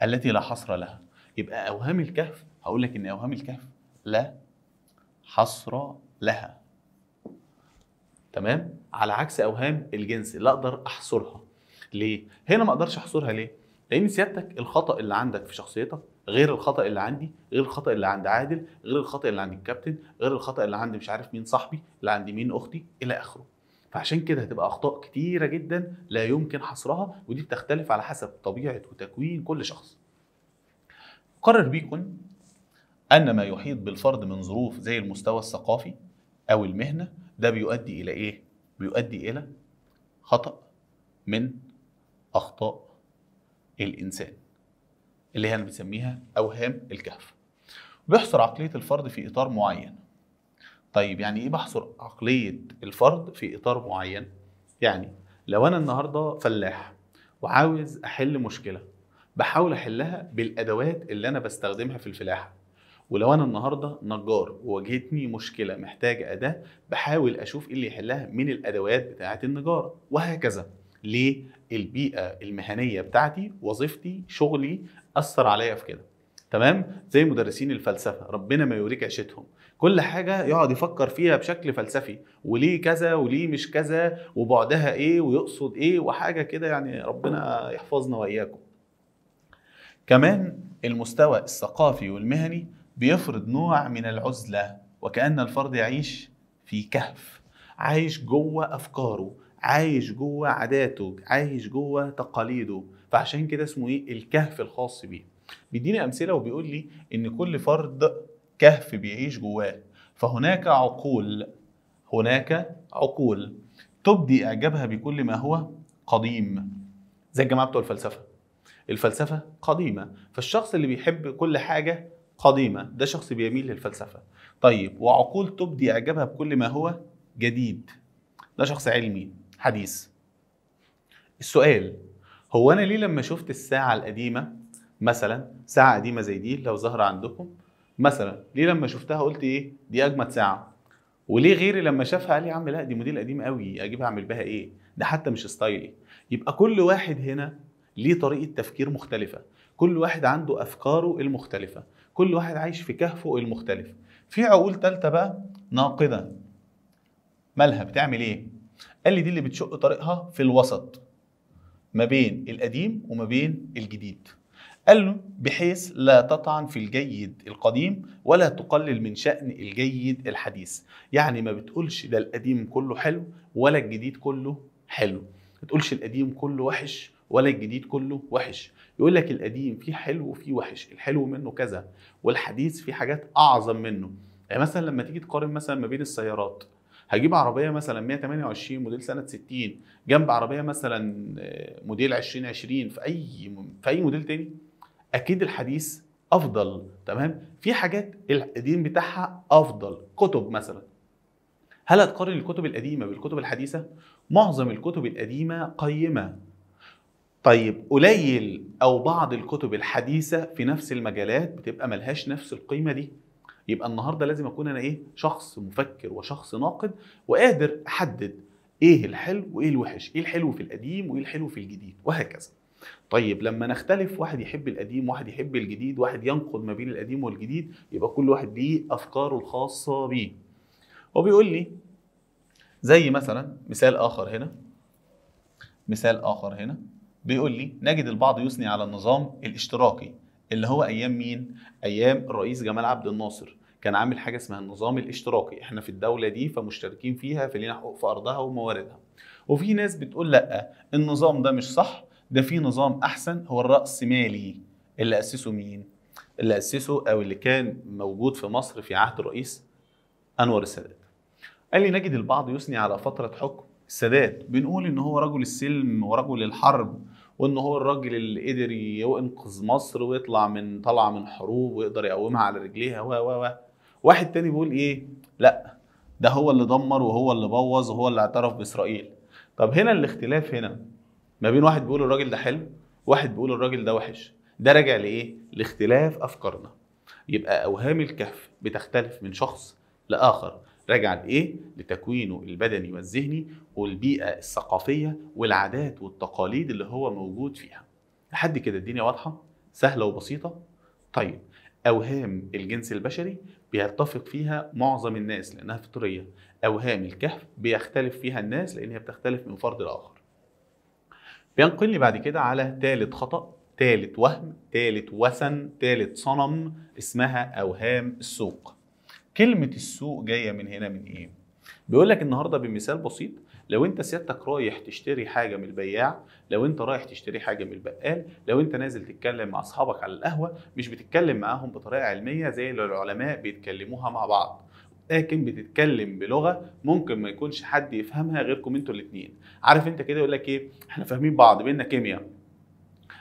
التي لا حصر لها. يبقى أوهام الكهف هقول لك إن أوهام الكهف لا حصر لها. تمام؟ على عكس أوهام الجنس لا أقدر أحصرها. ليه؟ هنا ما أقدرش أحصرها ليه؟ لان سيادتك الخطا اللي عندك في شخصيتك غير الخطا اللي عندي غير الخطا اللي عند عادل غير الخطا اللي عند الكابتن غير الخطا اللي عند مش عارف مين صاحبي اللي عند مين اختي الى اخره فعشان كده هتبقى اخطاء كتيره جدا لا يمكن حصرها ودي بتختلف على حسب طبيعه وتكوين كل شخص قرر بيكون ان ما يحيط بالفرد من ظروف زي المستوى الثقافي او المهنه ده بيؤدي الى ايه بيؤدي الى خطا من اخطاء الإنسان اللي هنا بنسميها أوهام الكهف بيحصر عقلية الفرد في إطار معين طيب يعني إيه بحصر عقلية الفرد في إطار معين؟ يعني لو أنا النهاردة فلاح وعاوز أحل مشكلة بحاول أحلها بالأدوات اللي أنا بستخدمها في الفلاحة ولو انا النهارده نجار وواجهتني مشكله محتاجه اداه بحاول اشوف ايه اللي يحلها من الادوات بتاعه النجاره وهكذا للبيئه المهنيه بتاعتي وظيفتي شغلي اثر عليا في كده تمام زي مدرسين الفلسفه ربنا ما يوريك عيشتهم كل حاجه يقعد يفكر فيها بشكل فلسفي وليه كذا وليه مش كذا وبعدها ايه ويقصد ايه وحاجه كده يعني ربنا يحفظنا واياكم كمان المستوى الثقافي والمهني بيفرض نوع من العزله وكان الفرد يعيش في كهف عايش جوه افكاره عايش جوه عاداته عايش جوه تقاليده فعشان كده اسمه ايه الكهف الخاص بيه بيديني امثله وبيقول لي ان كل فرد كهف بيعيش جواه فهناك عقول هناك عقول تبدي اعجابها بكل ما هو قديم زي الجماعه بتوع الفلسفه الفلسفه قديمه فالشخص اللي بيحب كل حاجه قديمه ده شخص بيميل للفلسفه طيب وعقول تبدي اعجابها بكل ما هو جديد ده شخص علمي حديث السؤال هو انا ليه لما شفت الساعه القديمه مثلا ساعه قديمه زي دي لو ظهر عندكم مثلا ليه لما شفتها قلت ايه دي اجمد ساعه وليه غيري لما شافها قال لي يا عم لا دي موديل قديم قوي اجيب اعمل بها ايه ده حتى مش ستايلي يبقى كل واحد هنا ليه طريقه تفكير مختلفه كل واحد عنده افكاره المختلفه كل واحد عايش في كهفه المختلف في عقول ثالثه بقى ناقده مالها بتعمل ايه قال لي دي اللي بتشق طريقها في الوسط ما بين القديم وما بين الجديد قال له بحيث لا تطعن في الجيد القديم ولا تقلل من شأن الجيد الحديث يعني ما بتقولش ده القديم كله حلو ولا الجديد كله حلو ما تقولش القديم كله وحش ولا الجديد كله وحش يقول لك القديم فيه حلو وفيه وحش الحلو منه كذا والحديث فيه حاجات أعظم منه يعني مثلا لما تيجي تقارن مثلا ما بين السيارات هجيب عربيه مثلا 128 موديل سنه 60 جنب عربيه مثلا آه، موديل 2020 في اي في اي موديل تاني اكيد الحديث افضل تمام في حاجات القديم بتاعها افضل كتب مثلا هل هتقارن الكتب القديمه بالكتب الحديثه معظم الكتب القديمه قيمه طيب قليل او بعض الكتب الحديثه في نفس المجالات بتبقى ملهاش نفس القيمه دي يبقى النهارده لازم اكون انا ايه شخص مفكر وشخص ناقد وقادر احدد ايه الحلو وايه الوحش ايه الحلو في القديم وايه الحلو في الجديد وهكذا طيب لما نختلف واحد يحب القديم واحد يحب الجديد واحد ينقد ما بين القديم والجديد يبقى كل واحد ليه افكاره الخاصه بيه هو بيقول لي زي مثلا مثال اخر هنا مثال اخر هنا بيقول لي نجد البعض يثني على النظام الاشتراكي اللي هو ايام مين ايام الرئيس جمال عبد الناصر كان عامل حاجه اسمها النظام الاشتراكي احنا في الدوله دي فمشتركين فيها فلينا حقوق في ارضها ومواردها وفي ناس بتقول لا النظام ده مش صح ده في نظام احسن هو الراسمالي اللي اسسه مين اللي اسسه او اللي كان موجود في مصر في عهد الرئيس انور السادات قال لي نجد البعض يثني على فتره حكم السادات بنقول ان هو رجل السلم ورجل الحرب وان هو الراجل اللي قدر ينقذ مصر ويطلع من طلع من حروب ويقدر يقومها على رجليها و و و واحد تاني بيقول ايه لا ده هو اللي دمر وهو اللي بوظ وهو اللي اعترف باسرائيل طب هنا الاختلاف هنا ما بين واحد بيقول الراجل ده حلو واحد بيقول الراجل ده وحش ده راجع لايه لاختلاف افكارنا يبقى اوهام الكهف بتختلف من شخص لاخر راجع لايه؟ لتكوينه البدني والذهني والبيئه الثقافيه والعادات والتقاليد اللي هو موجود فيها. لحد كده الدنيا واضحه؟ سهله وبسيطه؟ طيب اوهام الجنس البشري بيتفق فيها معظم الناس لانها فطريه، اوهام الكهف بيختلف فيها الناس لان هي بتختلف من فرد لاخر. بينقلني بعد كده على ثالث خطأ ثالث وهم ثالث وثن ثالث صنم اسمها اوهام السوق كلمه السوق جايه من هنا من ايه بيقول لك النهارده بمثال بسيط لو انت سيادتك رايح تشتري حاجه من البياع لو انت رايح تشتري حاجه من البقال لو انت نازل تتكلم مع اصحابك على القهوه مش بتتكلم معاهم بطريقه علميه زي اللي العلماء بيتكلموها مع بعض لكن بتتكلم بلغه ممكن ما يكونش حد يفهمها غيركم انتوا الاثنين عارف انت كده يقول لك ايه احنا فاهمين بعض بينا كيمياء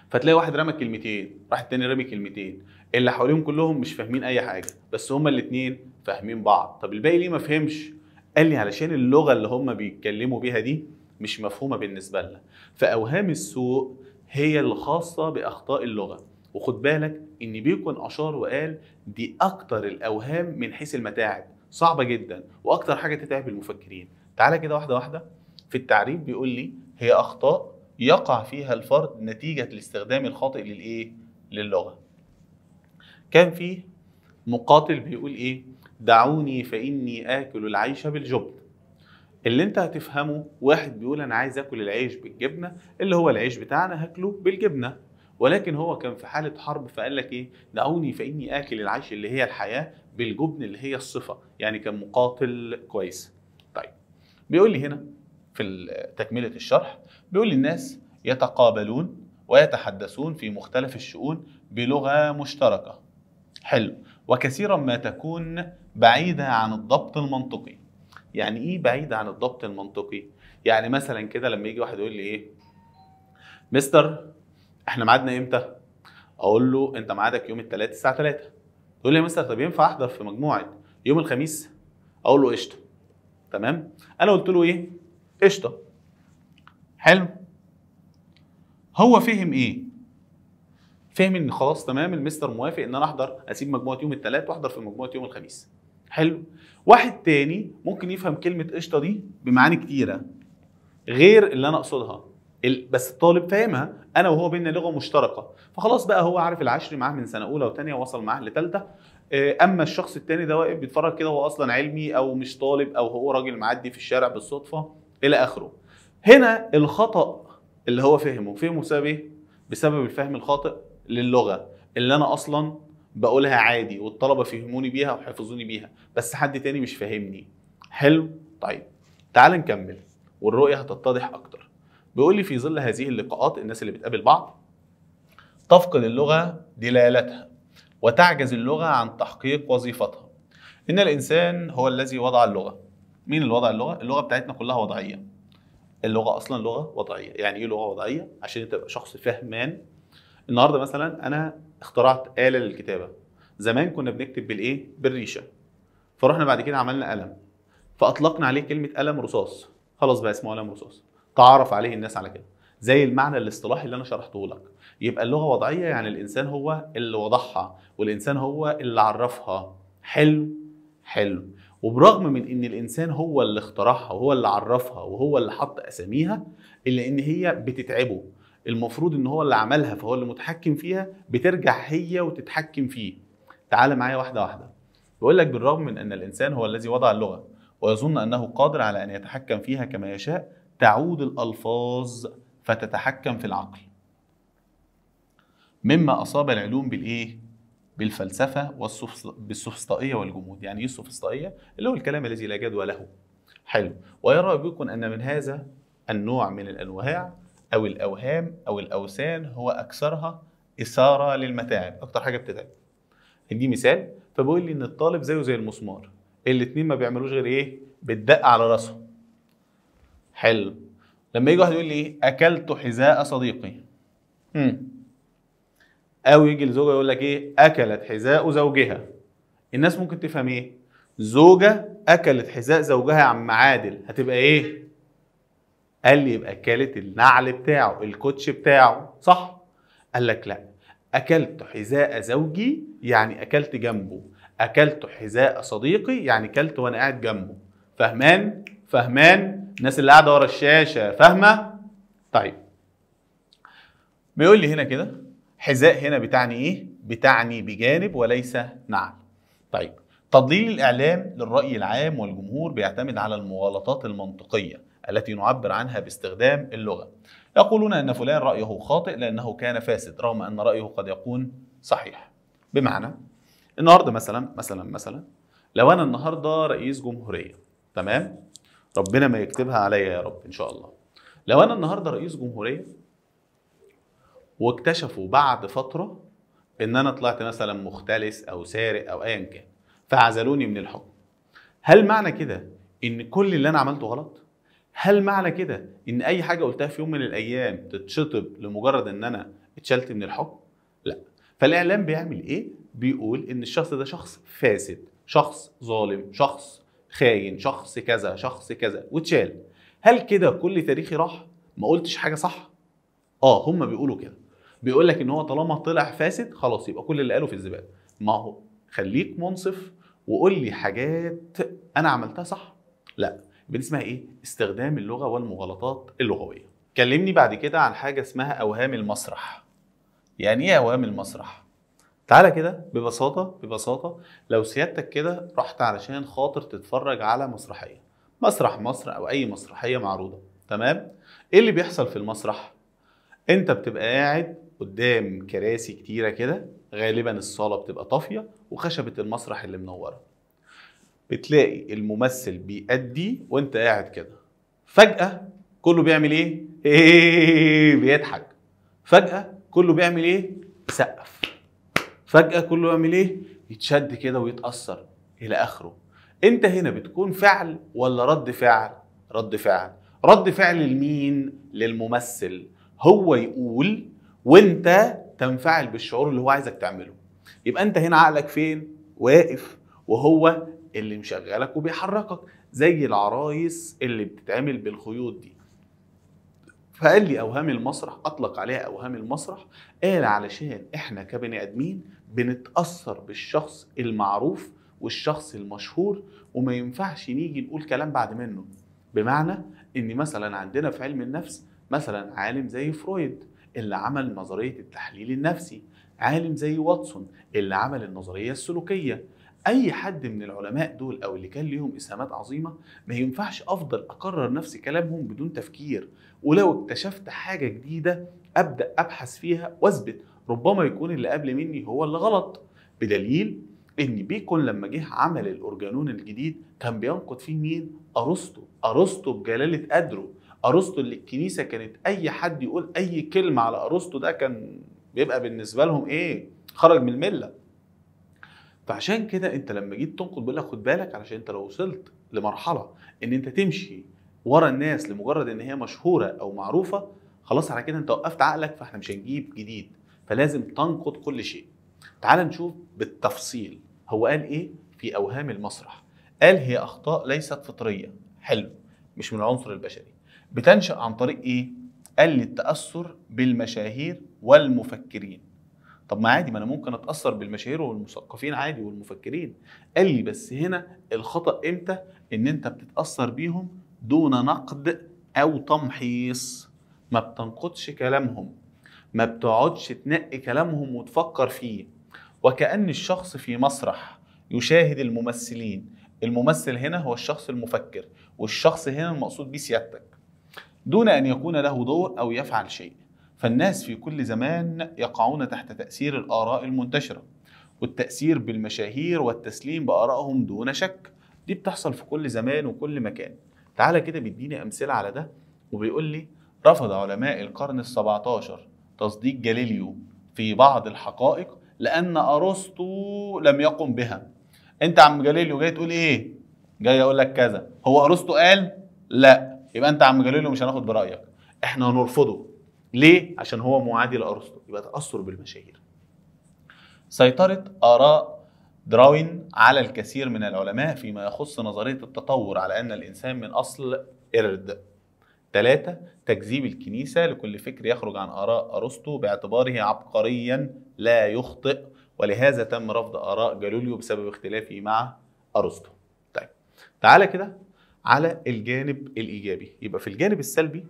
فتلاقي واحد رمى كلمتين راح التاني رمي كلمتين اللي حواليهم كلهم مش فاهمين اي حاجه بس هما الاثنين فاهمين بعض طب الباقي ليه ما فهمش قال لي علشان اللغه اللي هم بيتكلموا بيها دي مش مفهومه بالنسبه لنا فاوهام السوق هي الخاصه باخطاء اللغه وخد بالك ان بيكون اشار وقال دي اكتر الاوهام من حيث المتاعب صعبه جدا واكتر حاجه تتعب المفكرين تعالى كده واحده واحده في التعريف بيقول لي هي اخطاء يقع فيها الفرد نتيجه الاستخدام الخاطئ للايه للغه كان في مقاتل بيقول ايه دعوني فاني اكل العيش بالجبن اللي انت هتفهمه واحد بيقول انا عايز اكل العيش بالجبنه اللي هو العيش بتاعنا هاكله بالجبنه ولكن هو كان في حاله حرب فقال لك ايه دعوني فاني اكل العيش اللي هي الحياه بالجبن اللي هي الصفه يعني كان مقاتل كويس طيب بيقول لي هنا في تكمله الشرح بيقول لي الناس يتقابلون ويتحدثون في مختلف الشؤون بلغه مشتركه حلو وكثيرا ما تكون بعيدة عن الضبط المنطقي يعني ايه بعيدة عن الضبط المنطقي يعني مثلا كده لما يجي واحد يقول لي ايه مستر احنا ميعادنا امتى اقول له انت ميعادك يوم الثلاث الساعه ثلاثة يقول لي يا مستر طب ينفع احضر في مجموعه يوم الخميس اقول له قشطه تمام انا قلت له ايه قشطه حلو هو فهم ايه فهم ان خلاص تمام المستر موافق ان انا احضر اسيب مجموعه يوم الثلاث واحضر في مجموعه يوم الخميس حلو واحد تاني ممكن يفهم كلمه قشطه دي بمعاني كتيره غير اللي انا اقصدها بس الطالب فاهمها انا وهو بينا لغه مشتركه فخلاص بقى هو عارف العشر معاه من سنه اولى وثانيه وصل معاه لثالثه آه، اما الشخص التاني ده واقف بيتفرج كده هو اصلا علمي او مش طالب او هو راجل معدي في الشارع بالصدفه الى اخره هنا الخطا اللي هو فهمه فهمه بسبب ايه بسبب الفهم الخاطئ للغه اللي انا اصلا بقولها عادي والطلبه فهموني بيها وحفظوني بيها بس حد تاني مش فاهمني حلو طيب تعال نكمل والرؤيه هتتضح اكتر بيقول لي في ظل هذه اللقاءات الناس اللي بتقابل بعض تفقد اللغه دلالتها وتعجز اللغه عن تحقيق وظيفتها ان الانسان هو الذي وضع اللغه مين اللي وضع اللغه اللغه بتاعتنا كلها وضعيه اللغه اصلا لغه وضعيه يعني ايه لغه وضعيه عشان تبقى شخص فهمان النهارده مثلا انا اخترعت آلة للكتابة زمان كنا بنكتب بالايه بالريشة فرحنا بعد كده عملنا قلم فأطلقنا عليه كلمة قلم رصاص خلاص بقى اسمه قلم رصاص تعرف عليه الناس على كده زي المعنى الاصطلاحي اللي انا شرحته لك يبقى اللغه وضعيه يعني الانسان هو اللي وضعها والانسان هو اللي عرفها حلو حلو وبرغم من ان الانسان هو اللي اخترعها وهو اللي عرفها وهو اللي حط اساميها الا ان هي بتتعبه المفروض ان هو اللي عملها فهو اللي متحكم فيها بترجع هي وتتحكم فيه تعال معايا واحده واحده بيقول لك بالرغم من ان الانسان هو الذي وضع اللغه ويظن انه قادر على ان يتحكم فيها كما يشاء تعود الالفاظ فتتحكم في العقل مما اصاب العلوم بالايه بالفلسفه بالسفسطائيه والجمود يعني ايه السفسطائيه اللي هو الكلام الذي لا جدوى له حلو ويرى بيكون ان من هذا النوع من الانواع او الاوهام او الاوثان هو اكثرها اثاره للمتاعب اكتر حاجه بتتعب دي مثال فبقول لي ان الطالب زيه زي المسمار الاثنين ما بيعملوش غير ايه بتدق على راسهم حلو لما يجي واحد يقول لي ايه اكلت حذاء صديقي امم او يجي لزوجه يقول لك ايه اكلت حذاء زوجها الناس ممكن تفهم ايه زوجه اكلت حذاء زوجها يا عم عادل هتبقى ايه قال لي يبقى اكلت النعل بتاعه الكوتش بتاعه صح قال لك لا اكلت حذاء زوجي يعني اكلت جنبه اكلت حذاء صديقي يعني كلت وانا قاعد جنبه فهمان فهمان الناس اللي قاعده ورا الشاشه فاهمه طيب بيقول لي هنا كده حذاء هنا بتعني ايه بتعني بجانب وليس نعل طيب تضليل الاعلام للراي العام والجمهور بيعتمد على المغالطات المنطقيه التي نعبر عنها باستخدام اللغة يقولون أن فلان رأيه خاطئ لأنه كان فاسد رغم أن رأيه قد يكون صحيح بمعنى النهاردة مثلا مثلا مثلا لو أنا النهاردة رئيس جمهورية تمام ربنا ما يكتبها عليا يا رب إن شاء الله لو أنا النهاردة رئيس جمهورية واكتشفوا بعد فترة إن أنا طلعت مثلا مختلس أو سارق أو أيا كان فعزلوني من الحكم هل معنى كده إن كل اللي أنا عملته غلط؟ هل معنى كده ان اي حاجه قلتها في يوم من الايام تتشطب لمجرد ان انا اتشلت من الحكم لا فالاعلام بيعمل ايه بيقول ان الشخص ده شخص فاسد شخص ظالم شخص خاين شخص كذا شخص كذا واتشال هل كده كل تاريخي راح ما قلتش حاجه صح اه هم بيقولوا كده بيقول لك ان هو طالما طلع فاسد خلاص يبقى كل اللي قاله في الزباله ما هو خليك منصف وقول لي حاجات انا عملتها صح لا اسمها ايه؟ استخدام اللغه والمغالطات اللغويه. كلمني بعد كده عن حاجه اسمها اوهام المسرح. يعني ايه اوهام المسرح؟ تعالى كده ببساطه ببساطه لو سيادتك كده رحت علشان خاطر تتفرج على مسرحيه مسرح مصر او اي مسرحيه معروضه تمام ايه اللي بيحصل في المسرح انت بتبقى قاعد قدام كراسي كتيره كده غالبا الصاله بتبقى طافيه وخشبه المسرح اللي منوره بتلاقي الممثل بيأدي وانت قاعد كده فجأة كله بيعمل ايه؟ ايه بيضحك فجأة كله بيعمل ايه؟ يسقف فجأة كله بيعمل ايه؟ يتشد كده ويتأثر إلى آخره أنت هنا بتكون فعل ولا رد فعل؟ رد فعل رد فعل لمين؟ للممثل هو يقول وانت تنفعل بالشعور اللي هو عايزك تعمله يبقى انت هنا عقلك فين؟ واقف وهو اللي مشغلك وبيحركك زي العرايس اللي بتتعمل بالخيوط دي فقال لي اوهام المسرح اطلق عليها اوهام المسرح قال علشان احنا كبني ادمين بنتاثر بالشخص المعروف والشخص المشهور وما ينفعش نيجي نقول كلام بعد منه بمعنى ان مثلا عندنا في علم النفس مثلا عالم زي فرويد اللي عمل نظريه التحليل النفسي عالم زي واتسون اللي عمل النظريه السلوكيه اي حد من العلماء دول او اللي كان ليهم اسهامات عظيمه ما ينفعش افضل اكرر نفس كلامهم بدون تفكير ولو اكتشفت حاجه جديده ابدا ابحث فيها واثبت ربما يكون اللي قبل مني هو اللي غلط بدليل ان بيكون لما جه عمل الاورجانون الجديد كان بينقد فيه مين ارسطو ارسطو بجلاله قدره ارسطو اللي الكنيسه كانت اي حد يقول اي كلمه على ارسطو ده كان بيبقى بالنسبه لهم ايه خرج من المله فعشان كده انت لما جيت تنقد بيقول لك خد بالك علشان انت لو وصلت لمرحله ان انت تمشي ورا الناس لمجرد ان هي مشهوره او معروفه خلاص على كده انت وقفت عقلك فاحنا مش هنجيب جديد فلازم تنقد كل شيء تعال نشوف بالتفصيل هو قال ايه في اوهام المسرح قال هي اخطاء ليست فطريه حلو مش من العنصر البشري بتنشا عن طريق ايه قال للتاثر بالمشاهير والمفكرين طب ما عادي ما انا ممكن اتاثر بالمشاهير والمثقفين عادي والمفكرين قال لي بس هنا الخطا امتى ان انت بتتاثر بيهم دون نقد او تمحيص ما بتنقدش كلامهم ما بتقعدش تنقي كلامهم وتفكر فيه وكأن الشخص في مسرح يشاهد الممثلين الممثل هنا هو الشخص المفكر والشخص هنا المقصود بيه سيادتك دون أن يكون له دور أو يفعل شيء فالناس في كل زمان يقعون تحت تأثير الآراء المنتشرة والتأثير بالمشاهير والتسليم بآرائهم دون شك دي بتحصل في كل زمان وكل مكان تعالى كده بيديني أمثلة على ده وبيقول لي رفض علماء القرن ال17 تصديق جاليليو في بعض الحقائق لأن أرسطو لم يقم بها أنت عم جاليليو جاي تقول إيه؟ جاي أقول لك كذا هو أرسطو قال؟ لا يبقى أنت عم جاليليو مش هناخد برأيك احنا هنرفضه ليه؟ عشان هو معادي لأرسطو يبقى تأثر بالمشاهير سيطرة آراء دراوين على الكثير من العلماء فيما يخص نظرية التطور على أن الإنسان من أصل إرد ثلاثة تكذيب الكنيسة لكل فكر يخرج عن آراء أرسطو باعتباره عبقريا لا يخطئ ولهذا تم رفض آراء جالوليو بسبب اختلافه مع أرسطو طيب تعالى كده على الجانب الإيجابي يبقى في الجانب السلبي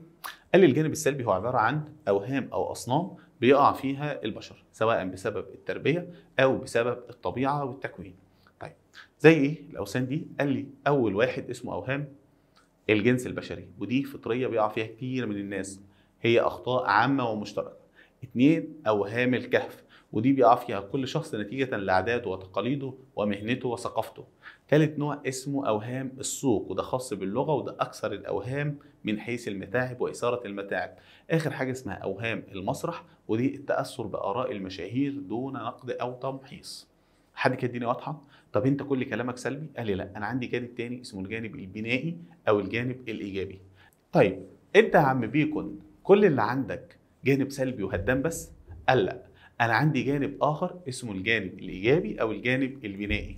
قال لي الجانب السلبي هو عباره عن اوهام او اصنام بيقع فيها البشر سواء بسبب التربيه او بسبب الطبيعه والتكوين طيب زي ايه الاوثان دي قال لي اول واحد اسمه اوهام الجنس البشري ودي فطريه بيقع فيها كتير من الناس هي اخطاء عامه ومشتركه اتنين اوهام الكهف ودي بيقع فيها كل شخص نتيجه لعاداته وتقاليده ومهنته وثقافته ثالث نوع اسمه أوهام السوق وده خاص باللغة وده أكثر الأوهام من حيث المتاعب وإثارة المتاعب آخر حاجة اسمها أوهام المسرح ودي التأثر بآراء المشاهير دون نقد أو تمحيص حد كده الدنيا واضحه طب انت كل كلامك سلبي قال لي لا انا عندي جانب تاني اسمه الجانب البنائي او الجانب الايجابي طيب انت يا عم بيكون كل اللي عندك جانب سلبي وهدام بس قال لا انا عندي جانب اخر اسمه الجانب الايجابي او الجانب البنائي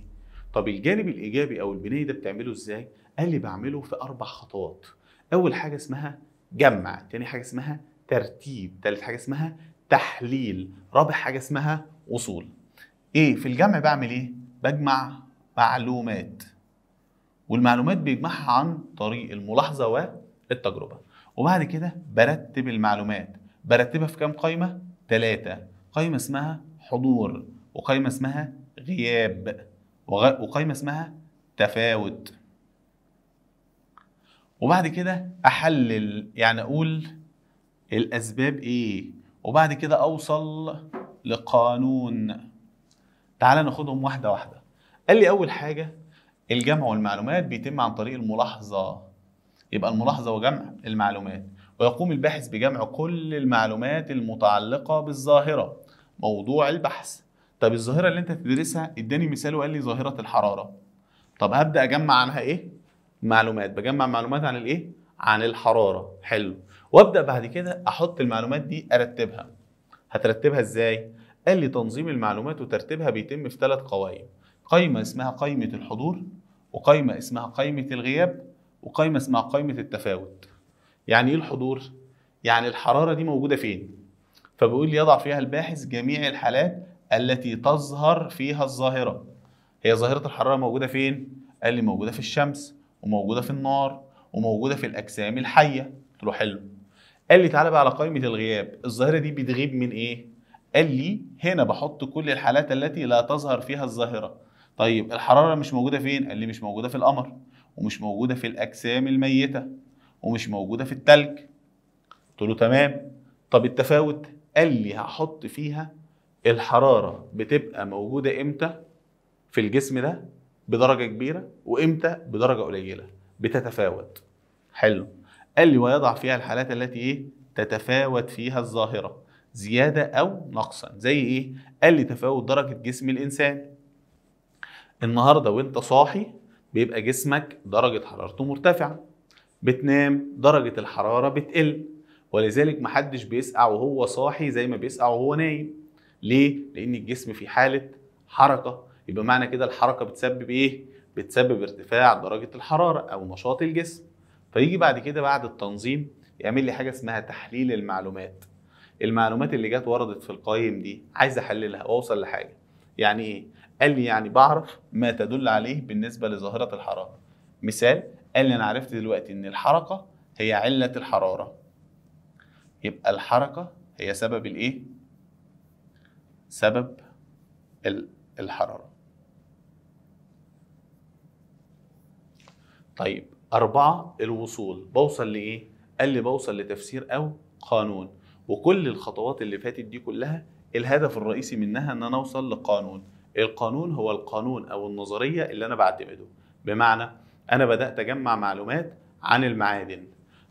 طب الجانب الايجابي او البناء ده بتعمله ازاي قال لي بعمله في اربع خطوات اول حاجه اسمها جمع تاني حاجه اسمها ترتيب تالت حاجه اسمها تحليل رابع حاجه اسمها وصول ايه في الجمع بعمل ايه بجمع معلومات والمعلومات بيجمعها عن طريق الملاحظه والتجربه وبعد كده برتب المعلومات برتبها في كام قائمه ثلاثه قائمه اسمها حضور وقائمه اسمها غياب وقايمه اسمها تفاوت وبعد كده احلل يعني اقول الاسباب ايه وبعد كده اوصل لقانون تعال ناخدهم واحده واحده قال لي اول حاجه الجمع والمعلومات بيتم عن طريق الملاحظه يبقى الملاحظه وجمع المعلومات ويقوم الباحث بجمع كل المعلومات المتعلقه بالظاهره موضوع البحث طب الظاهره اللي انت تدرسها اداني مثال وقال لي ظاهره الحراره طب هبدا اجمع عنها ايه معلومات بجمع معلومات عن الايه عن الحراره حلو وابدا بعد كده احط المعلومات دي ارتبها هترتبها ازاي قال لي تنظيم المعلومات وترتيبها بيتم في ثلاث قوائم قائمه اسمها قائمه الحضور وقائمه اسمها قائمه الغياب وقائمه اسمها قائمه التفاوت يعني ايه الحضور يعني الحراره دي موجوده فين فبيقول لي يضع فيها الباحث جميع الحالات التي تظهر فيها الظاهرة هي ظاهرة الحرارة موجودة فين؟ قال لي موجودة في الشمس وموجودة في النار وموجودة في الأجسام الحية قلت له حلو قال لي تعالى بقى على قائمة الغياب الظاهرة دي بتغيب من إيه؟ قال لي هنا بحط كل الحالات التي لا تظهر فيها الظاهرة طيب الحرارة مش موجودة فين؟ قال لي مش موجودة في القمر ومش موجودة في الأجسام الميتة ومش موجودة في التلج قلت له تمام طب التفاوت قال لي هحط فيها الحرارة بتبقى موجودة امتى في الجسم ده بدرجة كبيرة وامتى بدرجة قليلة بتتفاوت حلو قال لي ويضع فيها الحالات التي ايه تتفاوت فيها الظاهرة زيادة أو نقصا زي إيه؟ قال لي تفاوت درجة جسم الإنسان النهاردة وانت صاحي بيبقى جسمك درجة حرارته مرتفعة بتنام درجة الحرارة بتقل ولذلك محدش بيسقع وهو صاحي زي ما بيسقع وهو نايم ليه؟ لأن الجسم في حالة حركة يبقى معنى كده الحركة بتسبب إيه؟ بتسبب ارتفاع درجة الحرارة أو نشاط الجسم فيجي بعد كده بعد التنظيم يعمل لي حاجة اسمها تحليل المعلومات المعلومات اللي جت وردت في القايم دي عايز احللها واوصل لحاجه يعني ايه قال لي يعني بعرف ما تدل عليه بالنسبه لظاهره الحراره مثال قال لي انا عرفت دلوقتي ان الحركه هي عله الحراره يبقى الحركه هي سبب الايه سبب الحرارة طيب أربعة الوصول بوصل لإيه؟ قال لي بوصل لتفسير أو قانون وكل الخطوات اللي فاتت دي كلها الهدف الرئيسي منها ان انا اوصل لقانون القانون هو القانون او النظريه اللي انا بعتمده بمعنى انا بدات اجمع معلومات عن المعادن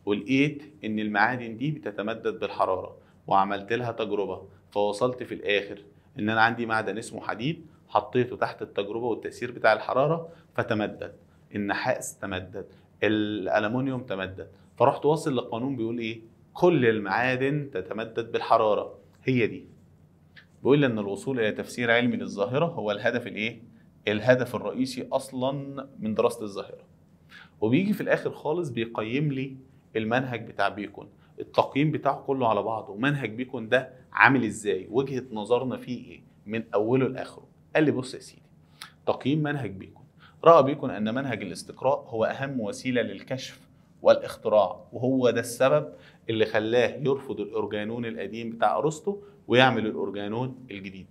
ولقيت ان المعادن دي بتتمدد بالحراره وعملت لها تجربه فوصلت في الاخر ان انا عندي معدن اسمه حديد حطيته تحت التجربه والتاثير بتاع الحراره فتمدد النحاس تمدد الالومنيوم تمدد فرحت واصل للقانون بيقول ايه كل المعادن تتمدد بالحراره هي دي بيقول ان الوصول الى تفسير علمي للظاهره هو الهدف الايه الهدف الرئيسي اصلا من دراسه الظاهره وبيجي في الاخر خالص بيقيم لي المنهج بتاع بيكون التقييم بتاعه كله على بعضه ومنهج بيكون ده عامل ازاي وجهه نظرنا فيه ايه من اوله لاخره قال لي بص يا سيدي تقييم منهج بيكون راى بيكون ان منهج الاستقراء هو اهم وسيله للكشف والاختراع وهو ده السبب اللي خلاه يرفض الاورجانون القديم بتاع ارسطو ويعمل الاورجانون الجديد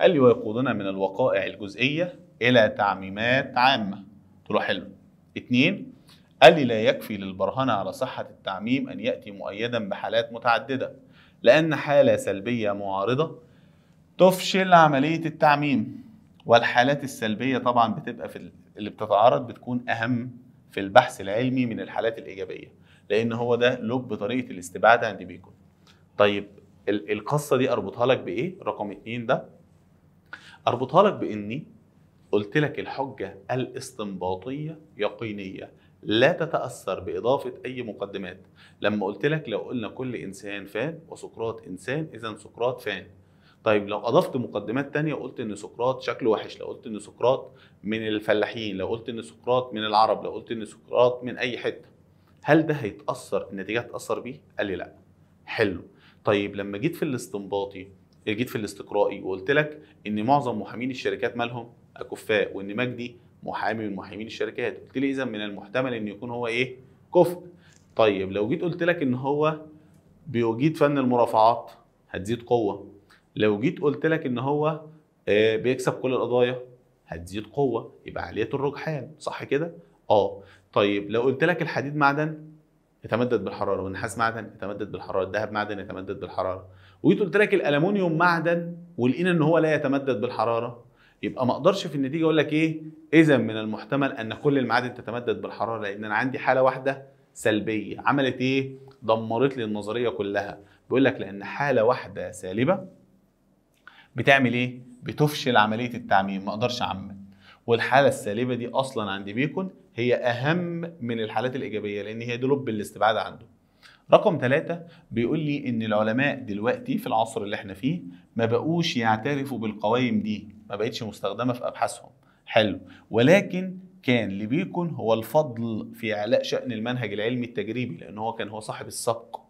قال لي ويقودنا من الوقائع الجزئيه الى تعميمات عامه قلت له حلو اتنين قال لي لا يكفي للبرهنة على صحة التعميم أن يأتي مؤيدا بحالات متعددة لأن حالة سلبية معارضة تفشل عملية التعميم والحالات السلبية طبعا بتبقى في اللي بتتعارض بتكون أهم في البحث العلمي من الحالات الإيجابية لأن هو ده لب طريقة الاستبعاد عند بيكون طيب القصة دي أربطها لك بإيه؟ رقم اتنين ده أربطها لك بإني قلت لك الحجة الاستنباطية يقينية لا تتاثر باضافه اي مقدمات لما قلت لك لو قلنا كل انسان فان وسقراط انسان اذا سقراط فان طيب لو اضفت مقدمات تانية وقلت ان سقراط شكله وحش لو قلت ان سقراط من الفلاحين لو قلت ان سقراط من العرب لو قلت ان سقراط من اي حته هل ده هيتاثر النتيجه هتاثر بيه قال لي لا حلو طيب لما جيت في الاستنباطي جيت في الاستقرائي وقلت لك ان معظم محامين الشركات مالهم اكفاء وان مجدي محامي من محامين الشركات قلت لي اذا من المحتمل ان يكون هو ايه كفء طيب لو جيت قلت لك ان هو بيجيد فن المرافعات هتزيد قوه لو جيت قلت لك ان هو آه، بيكسب كل القضايا هتزيد قوه يبقى عاليه الرجحان صح كده اه طيب لو قلت لك الحديد معدن يتمدد بالحراره والنحاس معدن يتمدد بالحراره الذهب معدن يتمدد بالحراره وجيت قلت لك الالومنيوم معدن ولقينا ان هو لا يتمدد بالحراره يبقى ما اقدرش في النتيجه اقول لك ايه اذا من المحتمل ان كل المعادن تتمدد بالحراره لان انا عندي حاله واحده سلبيه عملت ايه دمرت لي النظريه كلها بيقول لك لان حاله واحده سالبه بتعمل ايه بتفشل عمليه التعميم ما اقدرش اعمم والحاله السالبه دي اصلا عند بيكون هي اهم من الحالات الايجابيه لان هي دي لب الاستبعاد عنده رقم ثلاثة بيقول لي ان العلماء دلوقتي في العصر اللي احنا فيه ما بقوش يعترفوا بالقوائم دي بقتش مستخدمه في ابحاثهم حلو ولكن كان لبيكون هو الفضل في اعلاء شان المنهج العلمي التجريبي لان هو كان هو صاحب السبق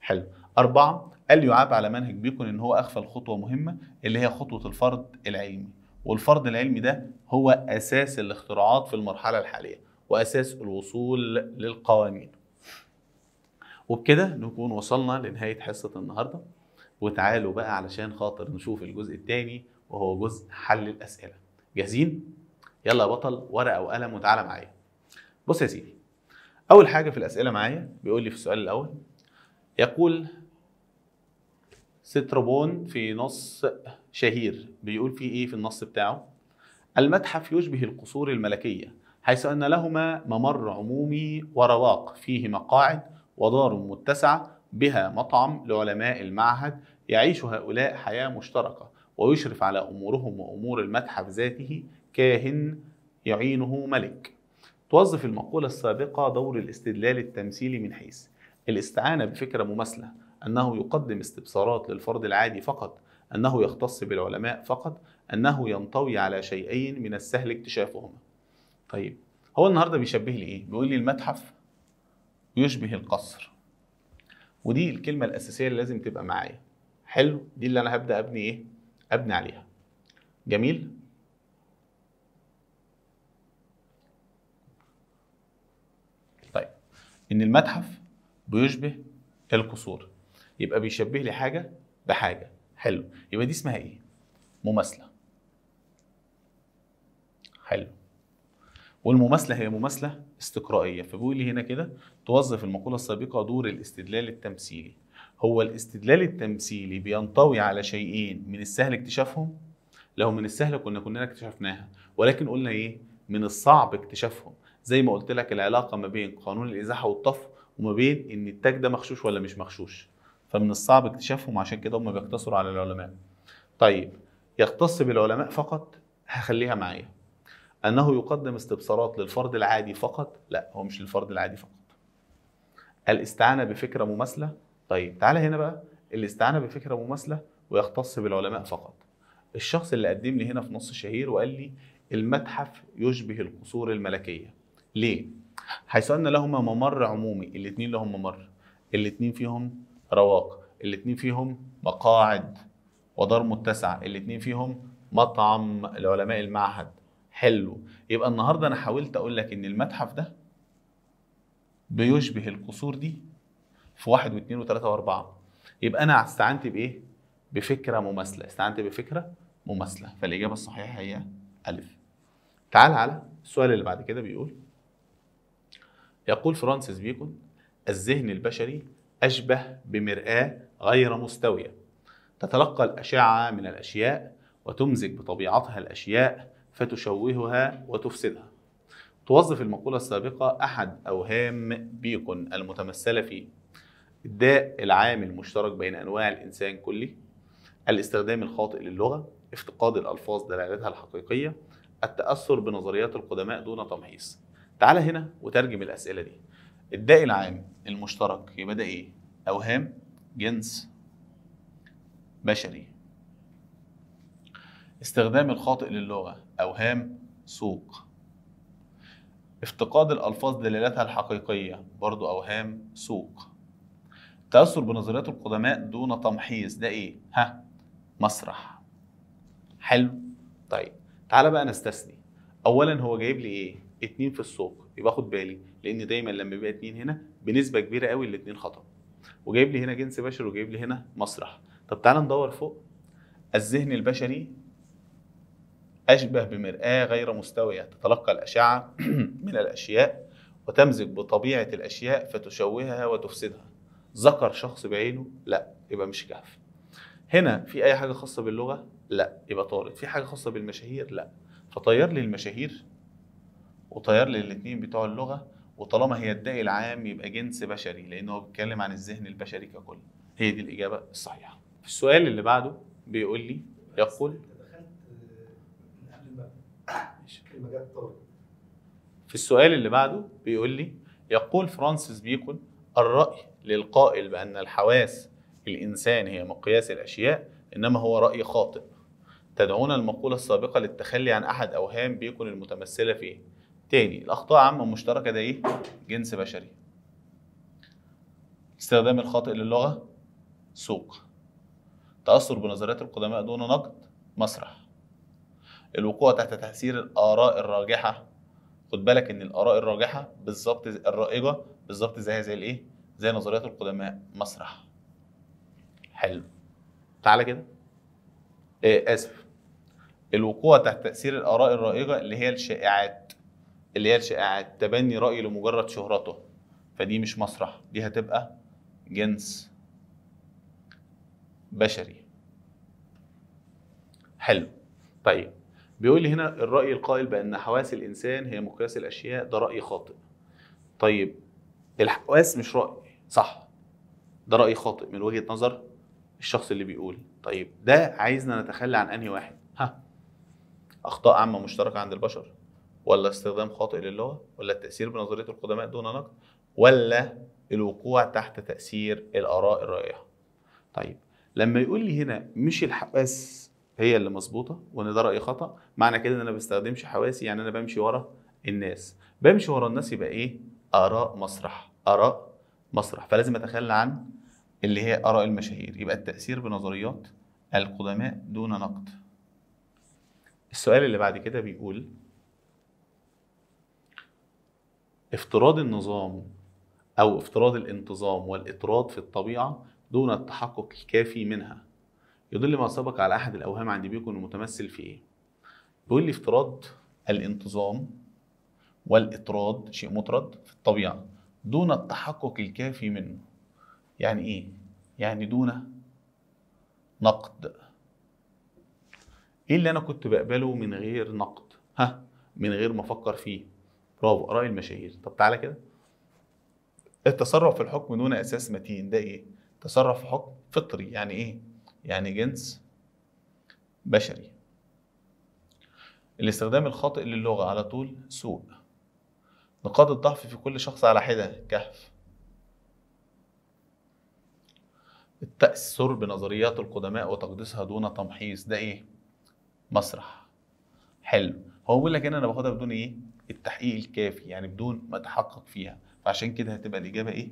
حلو أربعة قال يعاب على منهج بيكون إن هو أخفى الخطوة مهمة اللي هي خطوة الفرد العلمي والفرد العلمي ده هو أساس الاختراعات في المرحلة الحالية وأساس الوصول للقوانين وبكده نكون وصلنا لنهاية حصة النهاردة وتعالوا بقى علشان خاطر نشوف الجزء الثاني وهو جزء حل الاسئله جاهزين يلا يا بطل ورقه وقلم وتعالى معايا بص يا سيدي اول حاجه في الاسئله معايا بيقول لي في السؤال الاول يقول ستربون في نص شهير بيقول فيه ايه في النص بتاعه المتحف يشبه القصور الملكيه حيث ان لهما ممر عمومي ورواق فيه مقاعد ودار متسعه بها مطعم لعلماء المعهد يعيش هؤلاء حياه مشتركه ويشرف على أمورهم وأمور المتحف ذاته كاهن يعينه ملك توظف المقولة السابقة دور الاستدلال التمثيلي من حيث الاستعانة بفكرة مماثلة أنه يقدم استبصارات للفرد العادي فقط أنه يختص بالعلماء فقط أنه ينطوي على شيئين من السهل اكتشافهما طيب هو النهاردة بيشبه لي إيه؟ بيقول لي المتحف يشبه القصر ودي الكلمة الأساسية اللي لازم تبقى معايا حلو دي اللي أنا هبدأ أبني إيه ابني عليها جميل طيب ان المتحف بيشبه القصور يبقى بيشبه لي حاجه بحاجه حلو يبقى دي اسمها ايه مماثله حلو والمماثله هي مماثله استقرائيه فبيقول لي هنا كده توظف المقوله السابقه دور الاستدلال التمثيلي هو الاستدلال التمثيلي بينطوي على شيئين من السهل اكتشافهم لو من السهل كنا كنا اكتشفناها ولكن قلنا ايه من الصعب اكتشافهم زي ما قلت لك العلاقه ما بين قانون الازاحه والطفو وما بين ان التاج ده مغشوش ولا مش مغشوش فمن الصعب اكتشافهم عشان كده هم بيقتصروا على العلماء طيب يختص بالعلماء فقط هخليها معايا انه يقدم استبصارات للفرد العادي فقط لا هو مش للفرد العادي فقط الاستعانه بفكره مماثله طيب تعالى هنا بقى اللي استعان بفكره مماثله ويختص بالعلماء فقط الشخص اللي قدم لي هنا في نص شهير وقال لي المتحف يشبه القصور الملكيه ليه حيث ان لهما ممر عمومي الاثنين لهم ممر الاثنين فيهم رواق الاثنين فيهم مقاعد ودار متسعه الاثنين فيهم مطعم لعلماء المعهد حلو يبقى النهارده انا حاولت اقول لك ان المتحف ده بيشبه القصور دي في واحد واثنين وثلاثه واربعه يبقى انا استعنت بايه؟ بفكره مماثله استعنت بفكره مماثله فالاجابه الصحيحه هي الف تعال على السؤال اللي بعد كده بيقول يقول فرانسيس بيكون الذهن البشري أشبه بمرآة غير مستوية تتلقى الأشعة من الأشياء وتمزج بطبيعتها الأشياء فتشوهها وتفسدها توظف المقولة السابقة أحد أوهام بيكون المتمثلة في الداء العام المشترك بين انواع الانسان كلي الاستخدام الخاطئ للغه افتقاد الالفاظ دلالتها الحقيقيه التاثر بنظريات القدماء دون تمحيص تعال هنا وترجم الاسئله دي الداء العام المشترك يبقى ده ايه اوهام جنس بشري استخدام الخاطئ للغه اوهام سوق افتقاد الالفاظ دلالتها الحقيقيه برضو اوهام سوق التأثر بنظريات القدماء دون تمحيص ده ايه؟ ها؟ مسرح حلو؟ طيب تعالى بقى نستثني اولا هو جايب لي ايه؟ اتنين في السوق يبقى خد بالي لان دايما لما بيبقى اتنين هنا بنسبة كبيرة قوي الاتنين خطأ وجايب لي هنا جنس بشر وجايب لي هنا مسرح طب تعالى ندور فوق الذهن البشري أشبه بمرآة غير مستوية تتلقى الأشعة من الأشياء وتمزج بطبيعة الأشياء فتشوهها وتفسدها ذكر شخص بعينه لا يبقى مش كهف هنا في اي حاجه خاصه باللغه لا يبقى طارد في حاجه خاصه بالمشاهير لا فطير لي المشاهير وطير لي الاثنين بتوع اللغه وطالما هي الداء العام يبقى جنس بشري لان هو بيتكلم عن الذهن البشري ككل هي دي الاجابه الصحيحه في السؤال اللي بعده بيقول لي يقول في السؤال اللي بعده بيقول لي يقول فرانسيس بيكون الرأي للقائل بأن الحواس الإنسان هي مقياس الأشياء إنما هو رأي خاطئ تدعونا المقولة السابقة للتخلي عن أحد أوهام بيكون المتمثلة فيه تاني الأخطاء عامة مشتركة ده إيه؟ جنس بشري استخدام الخاطئ للغة سوق تأثر بنظريات القدماء دون نقد مسرح الوقوع تحت تأثير الآراء الراجحة خد بالك إن الآراء الراجحة بالظبط الرائجة بالظبط زيها زي الإيه؟ زي نظريات القدماء مسرح حلو تعالى كده إيه اسف الوقوع تحت تاثير الاراء الرائجه اللي هي الشائعات اللي هي الشائعات تبني راي لمجرد شهرته فدي مش مسرح دي هتبقى جنس بشري حلو طيب بيقول لي هنا الراي القائل بان حواس الانسان هي مقياس الاشياء ده راي خاطئ طيب الحواس مش راي صح ده راي خاطئ من وجهه نظر الشخص اللي بيقول طيب ده عايزنا نتخلى عن انهي واحد ها اخطاء عامه مشتركه عند البشر ولا استخدام خاطئ للغه ولا التاثير بنظريه القدماء دون نقد ولا الوقوع تحت تاثير الاراء الرائعه طيب لما يقول لي هنا مش الحواس هي اللي مظبوطه وان ده راي خطا معنى كده ان انا ما بستخدمش حواسي يعني انا بمشي ورا الناس بمشي ورا الناس يبقى ايه اراء مسرح اراء مسرح فلازم اتخلى عن اللي هي اراء المشاهير يبقى التاثير بنظريات القدماء دون نقد السؤال اللي بعد كده بيقول افتراض النظام او افتراض الانتظام والاطراد في الطبيعه دون التحقق الكافي منها يدل ما سبق على احد الاوهام عند بيكون المتمثل في ايه بيقول لي افتراض الانتظام والاطراد شيء مطرد في الطبيعه دون التحقق الكافي منه يعني ايه يعني دون نقد ايه اللي انا كنت بقبله من غير نقد ها من غير ما افكر فيه برافو اراء المشاهير طب تعالى كده التصرف في الحكم دون اساس متين ده ايه تصرف في حكم فطري يعني ايه يعني جنس بشري الاستخدام الخاطئ للغه على طول سوء نقاط الضعف في كل شخص على حدة كهف التأثر بنظريات القدماء وتقديسها دون تمحيص ده ايه؟ مسرح حلو هو بيقول لك هنا انا باخدها بدون ايه؟ التحقيق الكافي يعني بدون ما اتحقق فيها فعشان كده هتبقى الاجابه ايه؟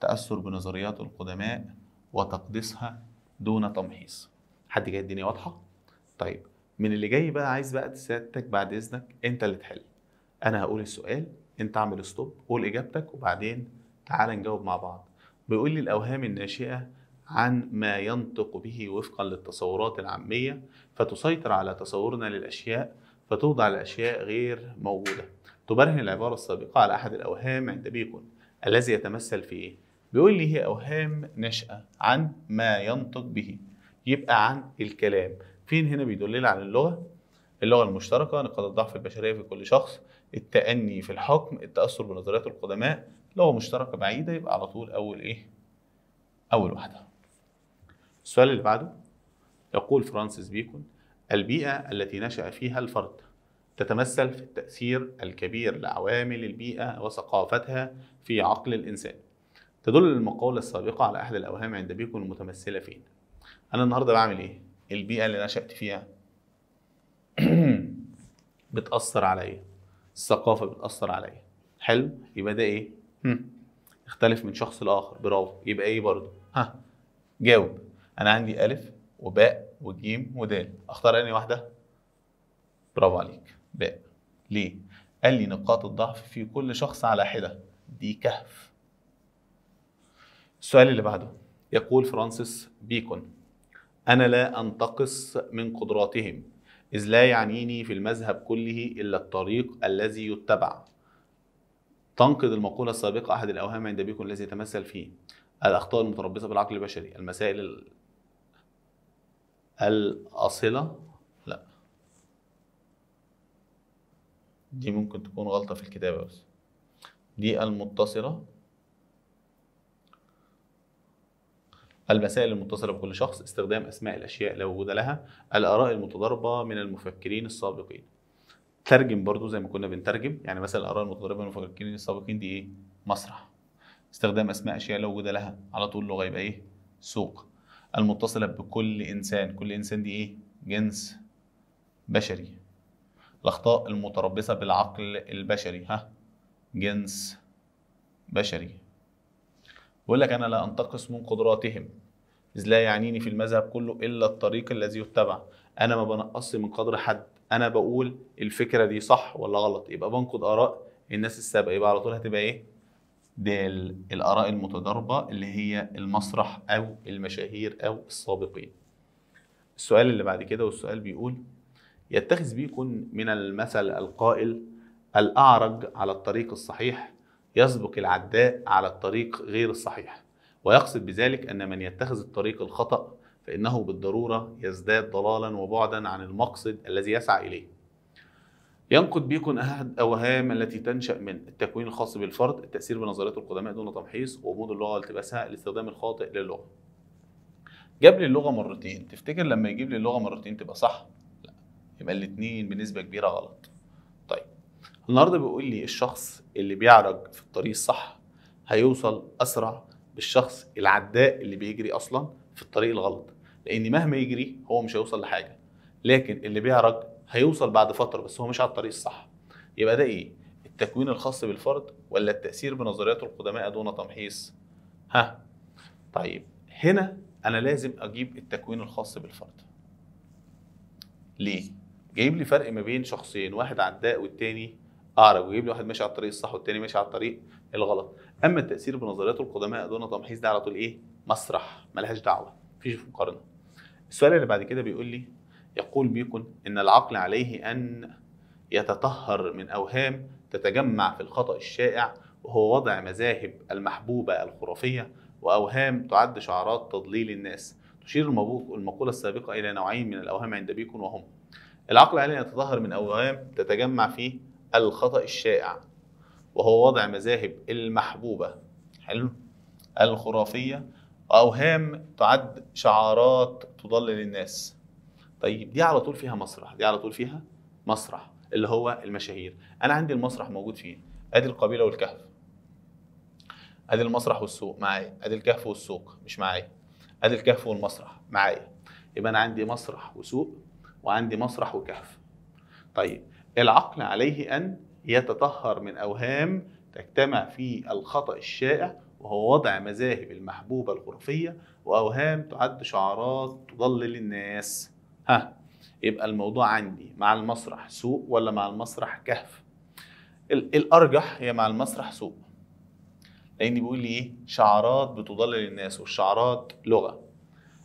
تأثر بنظريات القدماء وتقديسها دون تمحيص حد جاي الدنيا واضحه؟ طيب من اللي جاي بقى عايز بقى سيادتك بعد اذنك انت اللي تحل انا هقول السؤال انت اعمل ستوب قول اجابتك وبعدين تعال نجاوب مع بعض بيقول لي الاوهام الناشئه عن ما ينطق به وفقا للتصورات العاميه فتسيطر على تصورنا للاشياء فتوضع الاشياء غير موجوده تبرهن العباره السابقه على احد الاوهام عند بيكون الذي يتمثل في ايه بيقول لي هي اوهام نشأة عن ما ينطق به يبقى عن الكلام فين هنا بيدلل على اللغه اللغه المشتركه نقاط الضعف البشريه في كل شخص التأني في الحكم التأثر بنظريات القدماء لغه مشتركه بعيده يبقى على طول اول ايه اول واحده السؤال اللي بعده يقول فرانسيس بيكون البيئه التي نشأ فيها الفرد تتمثل في التأثير الكبير لعوامل البيئة وثقافتها في عقل الإنسان. تدل المقولة السابقة على أحد الأوهام عند بيكون المتمثلة فين؟ أنا النهاردة بعمل إيه؟ البيئة اللي نشأت فيها بتاثر عليا الثقافه بتاثر عليا حلو يبقى ده ايه يختلف من شخص لاخر برافو يبقى ايه برضه ها جاوب انا عندي الف وباء وجيم ودال اختار انهي واحده برافو عليك باء ليه قال لي نقاط الضعف في كل شخص على حده دي كهف السؤال اللي بعده يقول فرانسيس بيكون انا لا انتقص من قدراتهم إذ لا يعنيني في المذهب كله إلا الطريق الذي يتبع تنقض المقولة السابقة أحد الأوهام عند بيكون الذي يتمثل فيه الأخطاء المتربصة بالعقل البشري المسائل الأصلة لا دي ممكن تكون غلطة في الكتابة بس دي المتصلة المسائل المتصلة بكل شخص استخدام أسماء الأشياء لا وجود لها الآراء المتضاربة من المفكرين السابقين ترجم برضو زي ما كنا بنترجم يعني مثلا الآراء المتضاربة من المفكرين السابقين دي إيه؟ مسرح استخدام أسماء أشياء لا وجود لها على طول لغة يبقى إيه؟ سوق المتصلة بكل إنسان كل إنسان دي إيه؟ جنس بشري الأخطاء المتربصة بالعقل البشري ها جنس بشري بيقول لك أنا لا أنتقص من قدراتهم إذ لا يعنيني في المذهب كله إلا الطريق الذي يتبع أنا ما بنقص من قدر حد أنا بقول الفكرة دي صح ولا غلط يبقى بنقد آراء الناس السابقة يبقى على طول هتبقى إيه؟ ده الآراء المتضاربة اللي هي المسرح أو المشاهير أو السابقين السؤال اللي بعد كده والسؤال بيقول يتخذ بيكم من المثل القائل الأعرج على الطريق الصحيح يسبق العداء على الطريق غير الصحيح ويقصد بذلك أن من يتخذ الطريق الخطأ فإنه بالضرورة يزداد ضلالا وبعدا عن المقصد الذي يسعى إليه ينقد بيكون أحد أوهام التي تنشأ من التكوين الخاص بالفرد التأثير بنظريات القدماء دون تمحيص وغموض اللغة والتباسها الاستخدام الخاطئ للغة جاب لي اللغة مرتين تفتكر لما يجيب لي اللغة مرتين تبقى صح؟ لا يبقى الاتنين بنسبة كبيرة غلط طيب النهاردة بيقول لي الشخص اللي بيعرج في الطريق الصح هيوصل أسرع الشخص العداء اللي بيجري اصلا في الطريق الغلط لان مهما يجري هو مش هيوصل لحاجه لكن اللي بيعرج هيوصل بعد فتره بس هو مش على الطريق الصح يبقى ده ايه التكوين الخاص بالفرد ولا التاثير بنظريات القدماء دون تمحيص ها طيب هنا انا لازم اجيب التكوين الخاص بالفرد ليه جايب لي فرق ما بين شخصين واحد عداء والتاني اعرج ويجيب لي واحد ماشي على الطريق الصح والتاني ماشي على الطريق إيه الغلط اما التاثير بنظريات القدماء دون تمحيص ده على طول ايه مسرح ملهاش دعوه مفيش مقارنه السؤال اللي بعد كده بيقول لي يقول بيكون ان العقل عليه ان يتطهر من اوهام تتجمع في الخطا الشائع وهو وضع مذاهب المحبوبه الخرافيه واوهام تعد شعارات تضليل الناس تشير المقوله السابقه الى نوعين من الاوهام عند بيكون وهم العقل عليه أن يتطهر من أوهام تتجمع في الخطأ الشائع وهو وضع مذاهب المحبوبة حلو الخرافية وأوهام تعد شعارات تضلل الناس طيب دي على طول فيها مسرح دي على طول فيها مسرح اللي هو المشاهير أنا عندي المسرح موجود فين أدي القبيلة والكهف أدي المسرح والسوق معايا أدي الكهف والسوق مش معايا أدي الكهف والمسرح معايا يبقى أنا عندي مسرح وسوق وعندي مسرح وكهف طيب العقل عليه أن يتطهر من أوهام تجتمع في الخطأ الشائع وهو وضع مذاهب المحبوبة الخرافية وأوهام تعد شعارات تضلل الناس ها يبقى الموضوع عندي مع المسرح سوق ولا مع المسرح كهف الأرجح هي مع المسرح سوق لأن بيقول لي إيه شعارات بتضلل الناس والشعارات لغة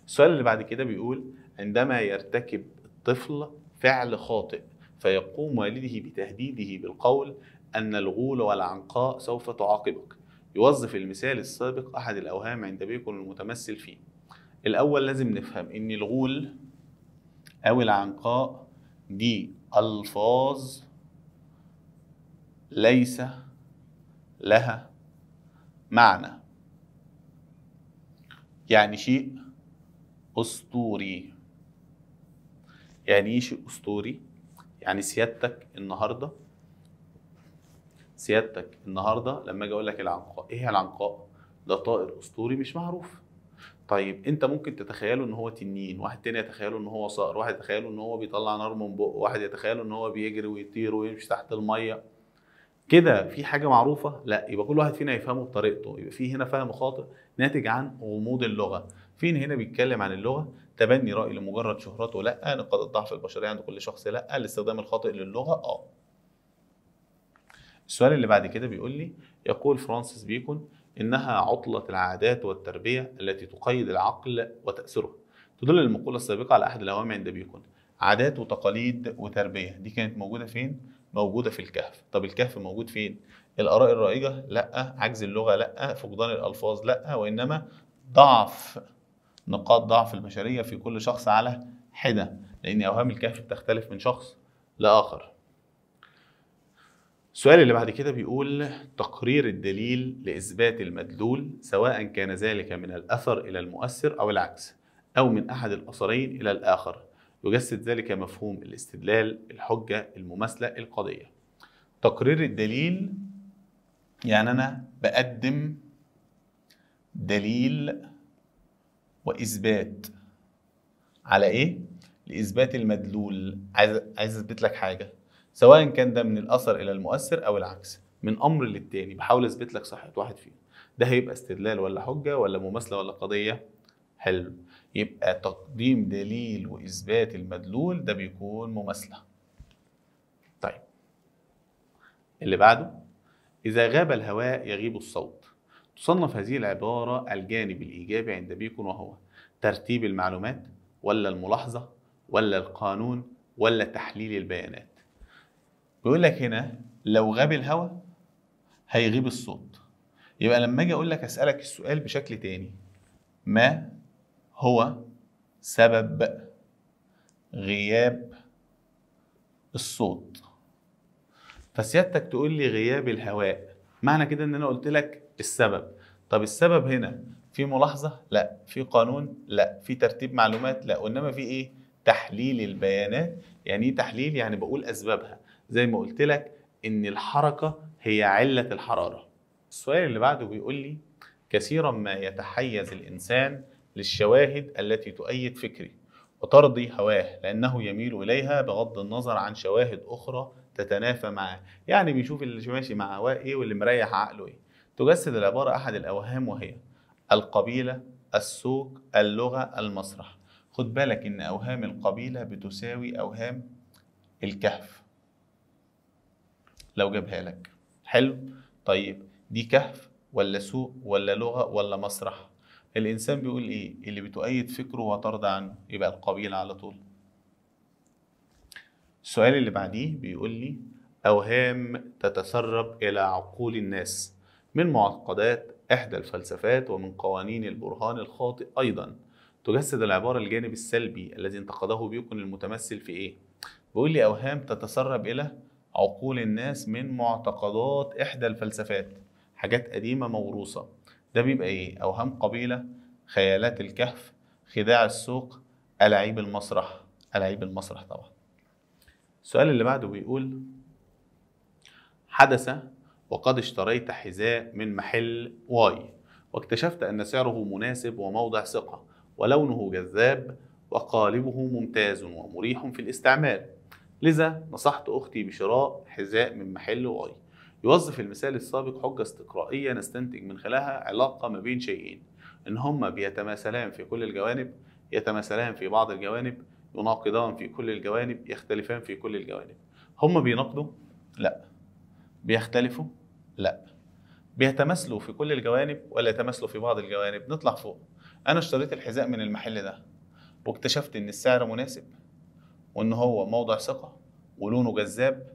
السؤال اللي بعد كده بيقول عندما يرتكب الطفل فعل خاطئ فيقوم والده بتهديده بالقول أن الغول والعنقاء سوف تعاقبك يوظف المثال السابق أحد الأوهام عند بيكون المتمثل فيه الأول لازم نفهم إن الغول أو العنقاء دي ألفاظ ليس لها معنى يعني شيء أسطوري يعني ايه شيء أسطوري يعني سيادتك النهارده سيادتك النهارده لما اجي اقول لك العنقاء ايه هي العنقاء ده طائر اسطوري مش معروف طيب انت ممكن تتخيله ان هو تنين واحد تاني يتخيله ان هو صقر واحد يتخيله ان هو بيطلع نار من بقه واحد يتخيله ان هو بيجري ويطير ويمشي تحت الميه كده في حاجه معروفه لا يبقى كل واحد فينا يفهمه بطريقته يبقى في هنا فهم خاطئ ناتج عن غموض اللغه فين هنا بيتكلم عن اللغه تبني رأي لمجرد شهرته لا نقاط الضعف البشرية عند كل شخص لا الاستخدام الخاطئ للغة اه السؤال اللي بعد كده بيقول لي يقول فرانسيس بيكون إنها عطلة العادات والتربية التي تقيد العقل وتاثره تدل المقولة السابقة على أحد الأوامر عند بيكون عادات وتقاليد وتربية دي كانت موجودة فين؟ موجودة في الكهف طب الكهف موجود فين؟ الآراء الرائجة لأ عجز اللغة لأ فقدان الألفاظ لأ وإنما ضعف نقاط ضعف البشريه في كل شخص على حده لان اوهام الكهف بتختلف من شخص لاخر السؤال اللي بعد كده بيقول تقرير الدليل لاثبات المدلول سواء كان ذلك من الاثر الى المؤثر او العكس او من احد الاثرين الى الاخر يجسد ذلك مفهوم الاستدلال الحجه المماثله القضيه تقرير الدليل يعني انا بقدم دليل واثبات على ايه لاثبات المدلول عايز عايز اثبت لك حاجه سواء كان ده من الاثر الى المؤثر او العكس من امر للتاني بحاول اثبت لك صحه واحد فيهم ده هيبقى استدلال ولا حجه ولا مماثله ولا قضيه حلو يبقى تقديم دليل واثبات المدلول ده بيكون مماثله طيب اللي بعده اذا غاب الهواء يغيب الصوت تصنف هذه العبارة الجانب الإيجابي عند بيكون وهو ترتيب المعلومات ولا الملاحظة ولا القانون ولا تحليل البيانات بيقول لك هنا لو غاب الهواء هيغيب الصوت يبقى لما اجي اقول لك اسالك السؤال بشكل تاني ما هو سبب غياب الصوت فسيادتك تقول لي غياب الهواء معنى كده ان انا قلت لك السبب طب السبب هنا في ملاحظه لا في قانون لا في ترتيب معلومات لا وانما في ايه تحليل البيانات يعني ايه تحليل يعني بقول اسبابها زي ما قلت لك ان الحركه هي عله الحراره السؤال اللي بعده بيقول لي كثيرا ما يتحيز الانسان للشواهد التي تؤيد فكري وترضي هواه لانه يميل اليها بغض النظر عن شواهد اخرى تتنافى معاه يعني بيشوف اللي ماشي مع هواه ايه واللي مريح عقله ايه تجسد العبارة أحد الأوهام وهي القبيلة السوق اللغة المسرح خد بالك إن أوهام القبيلة بتساوي أوهام الكهف لو جابها لك حلو طيب دي كهف ولا سوق ولا لغة ولا مسرح الإنسان بيقول إيه اللي بتؤيد فكره وترضى عنه يبقى القبيلة على طول السؤال اللي بعديه بيقول لي أوهام تتسرب إلى عقول الناس من معقدات إحدى الفلسفات ومن قوانين البرهان الخاطئ أيضا تجسد العبارة الجانب السلبي الذي انتقده بيكون المتمثل في إيه؟ بيقول لي أوهام تتسرب إلى عقول الناس من معتقدات إحدى الفلسفات حاجات قديمة موروثة ده بيبقى إيه؟ أوهام قبيلة خيالات الكهف خداع السوق ألعيب المسرح ألعيب المسرح طبعا السؤال اللي بعده بيقول حدث وقد اشتريت حذاء من محل واي واكتشفت أن سعره مناسب وموضع ثقة ولونه جذاب وقالبه ممتاز ومريح في الاستعمال لذا نصحت أختي بشراء حذاء من محل واي يوظف المثال السابق حجة استقرائية نستنتج من خلالها علاقة ما بين شيئين إن هما بيتماثلان في كل الجوانب يتماثلان في بعض الجوانب يناقضان في كل الجوانب يختلفان في كل الجوانب هما بيناقضوا؟ لا بيختلفوا؟ لا بيتماثلوا في كل الجوانب ولا يتماثلوا في بعض الجوانب نطلع فوق انا اشتريت الحذاء من المحل ده واكتشفت ان السعر مناسب وان هو موضع ثقه ولونه جذاب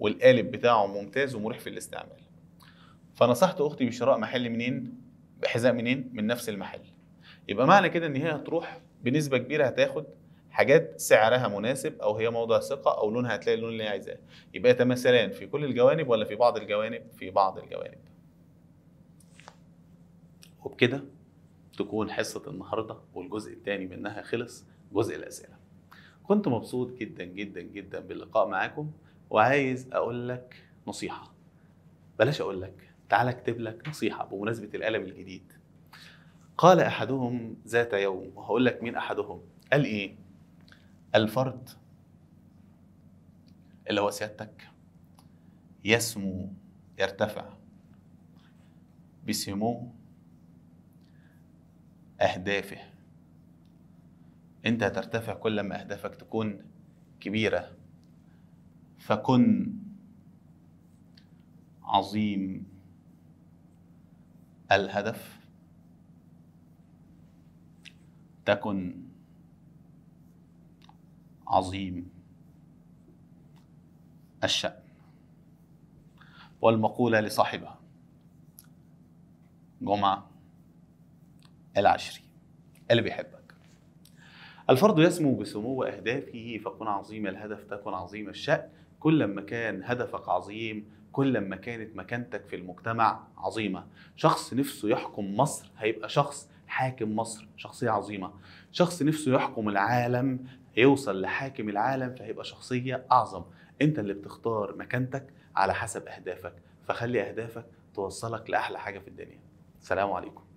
والقالب بتاعه ممتاز ومريح في الاستعمال فنصحت اختي بشراء محل منين بحذاء منين من نفس المحل يبقى معنى كده ان هي هتروح بنسبه كبيره هتاخد حاجات سعرها مناسب او هي موضع ثقه او لونها هتلاقي اللون اللي هي عايزاه يبقى يتماثلان في كل الجوانب ولا في بعض الجوانب في بعض الجوانب وبكده تكون حصه النهارده والجزء الثاني منها خلص جزء الاسئله كنت مبسوط جدا جدا جدا باللقاء معاكم وعايز اقول لك نصيحه بلاش اقول لك تعال اكتب لك نصيحه بمناسبه القلم الجديد قال احدهم ذات يوم وهقول لك مين احدهم قال ايه الفرد اللي هو سيادتك يسمو يرتفع بسمو أهدافه أنت هترتفع كل ما أهدافك تكون كبيرة فكن عظيم الهدف تكن عظيم الشأن والمقولة لصاحبها جمعة العشري اللي بيحبك الفرد يسمو بسمو أهدافه فكن عظيم الهدف تكن عظيم الشأن كل ما كان هدفك عظيم كل ما كانت مكانتك في المجتمع عظيمة شخص نفسه يحكم مصر هيبقى شخص حاكم مصر شخصية عظيمة شخص نفسه يحكم العالم يوصل لحاكم العالم فهيبقى شخصيه اعظم انت اللي بتختار مكانتك على حسب اهدافك فخلي اهدافك توصلك لاحلى حاجه في الدنيا سلام عليكم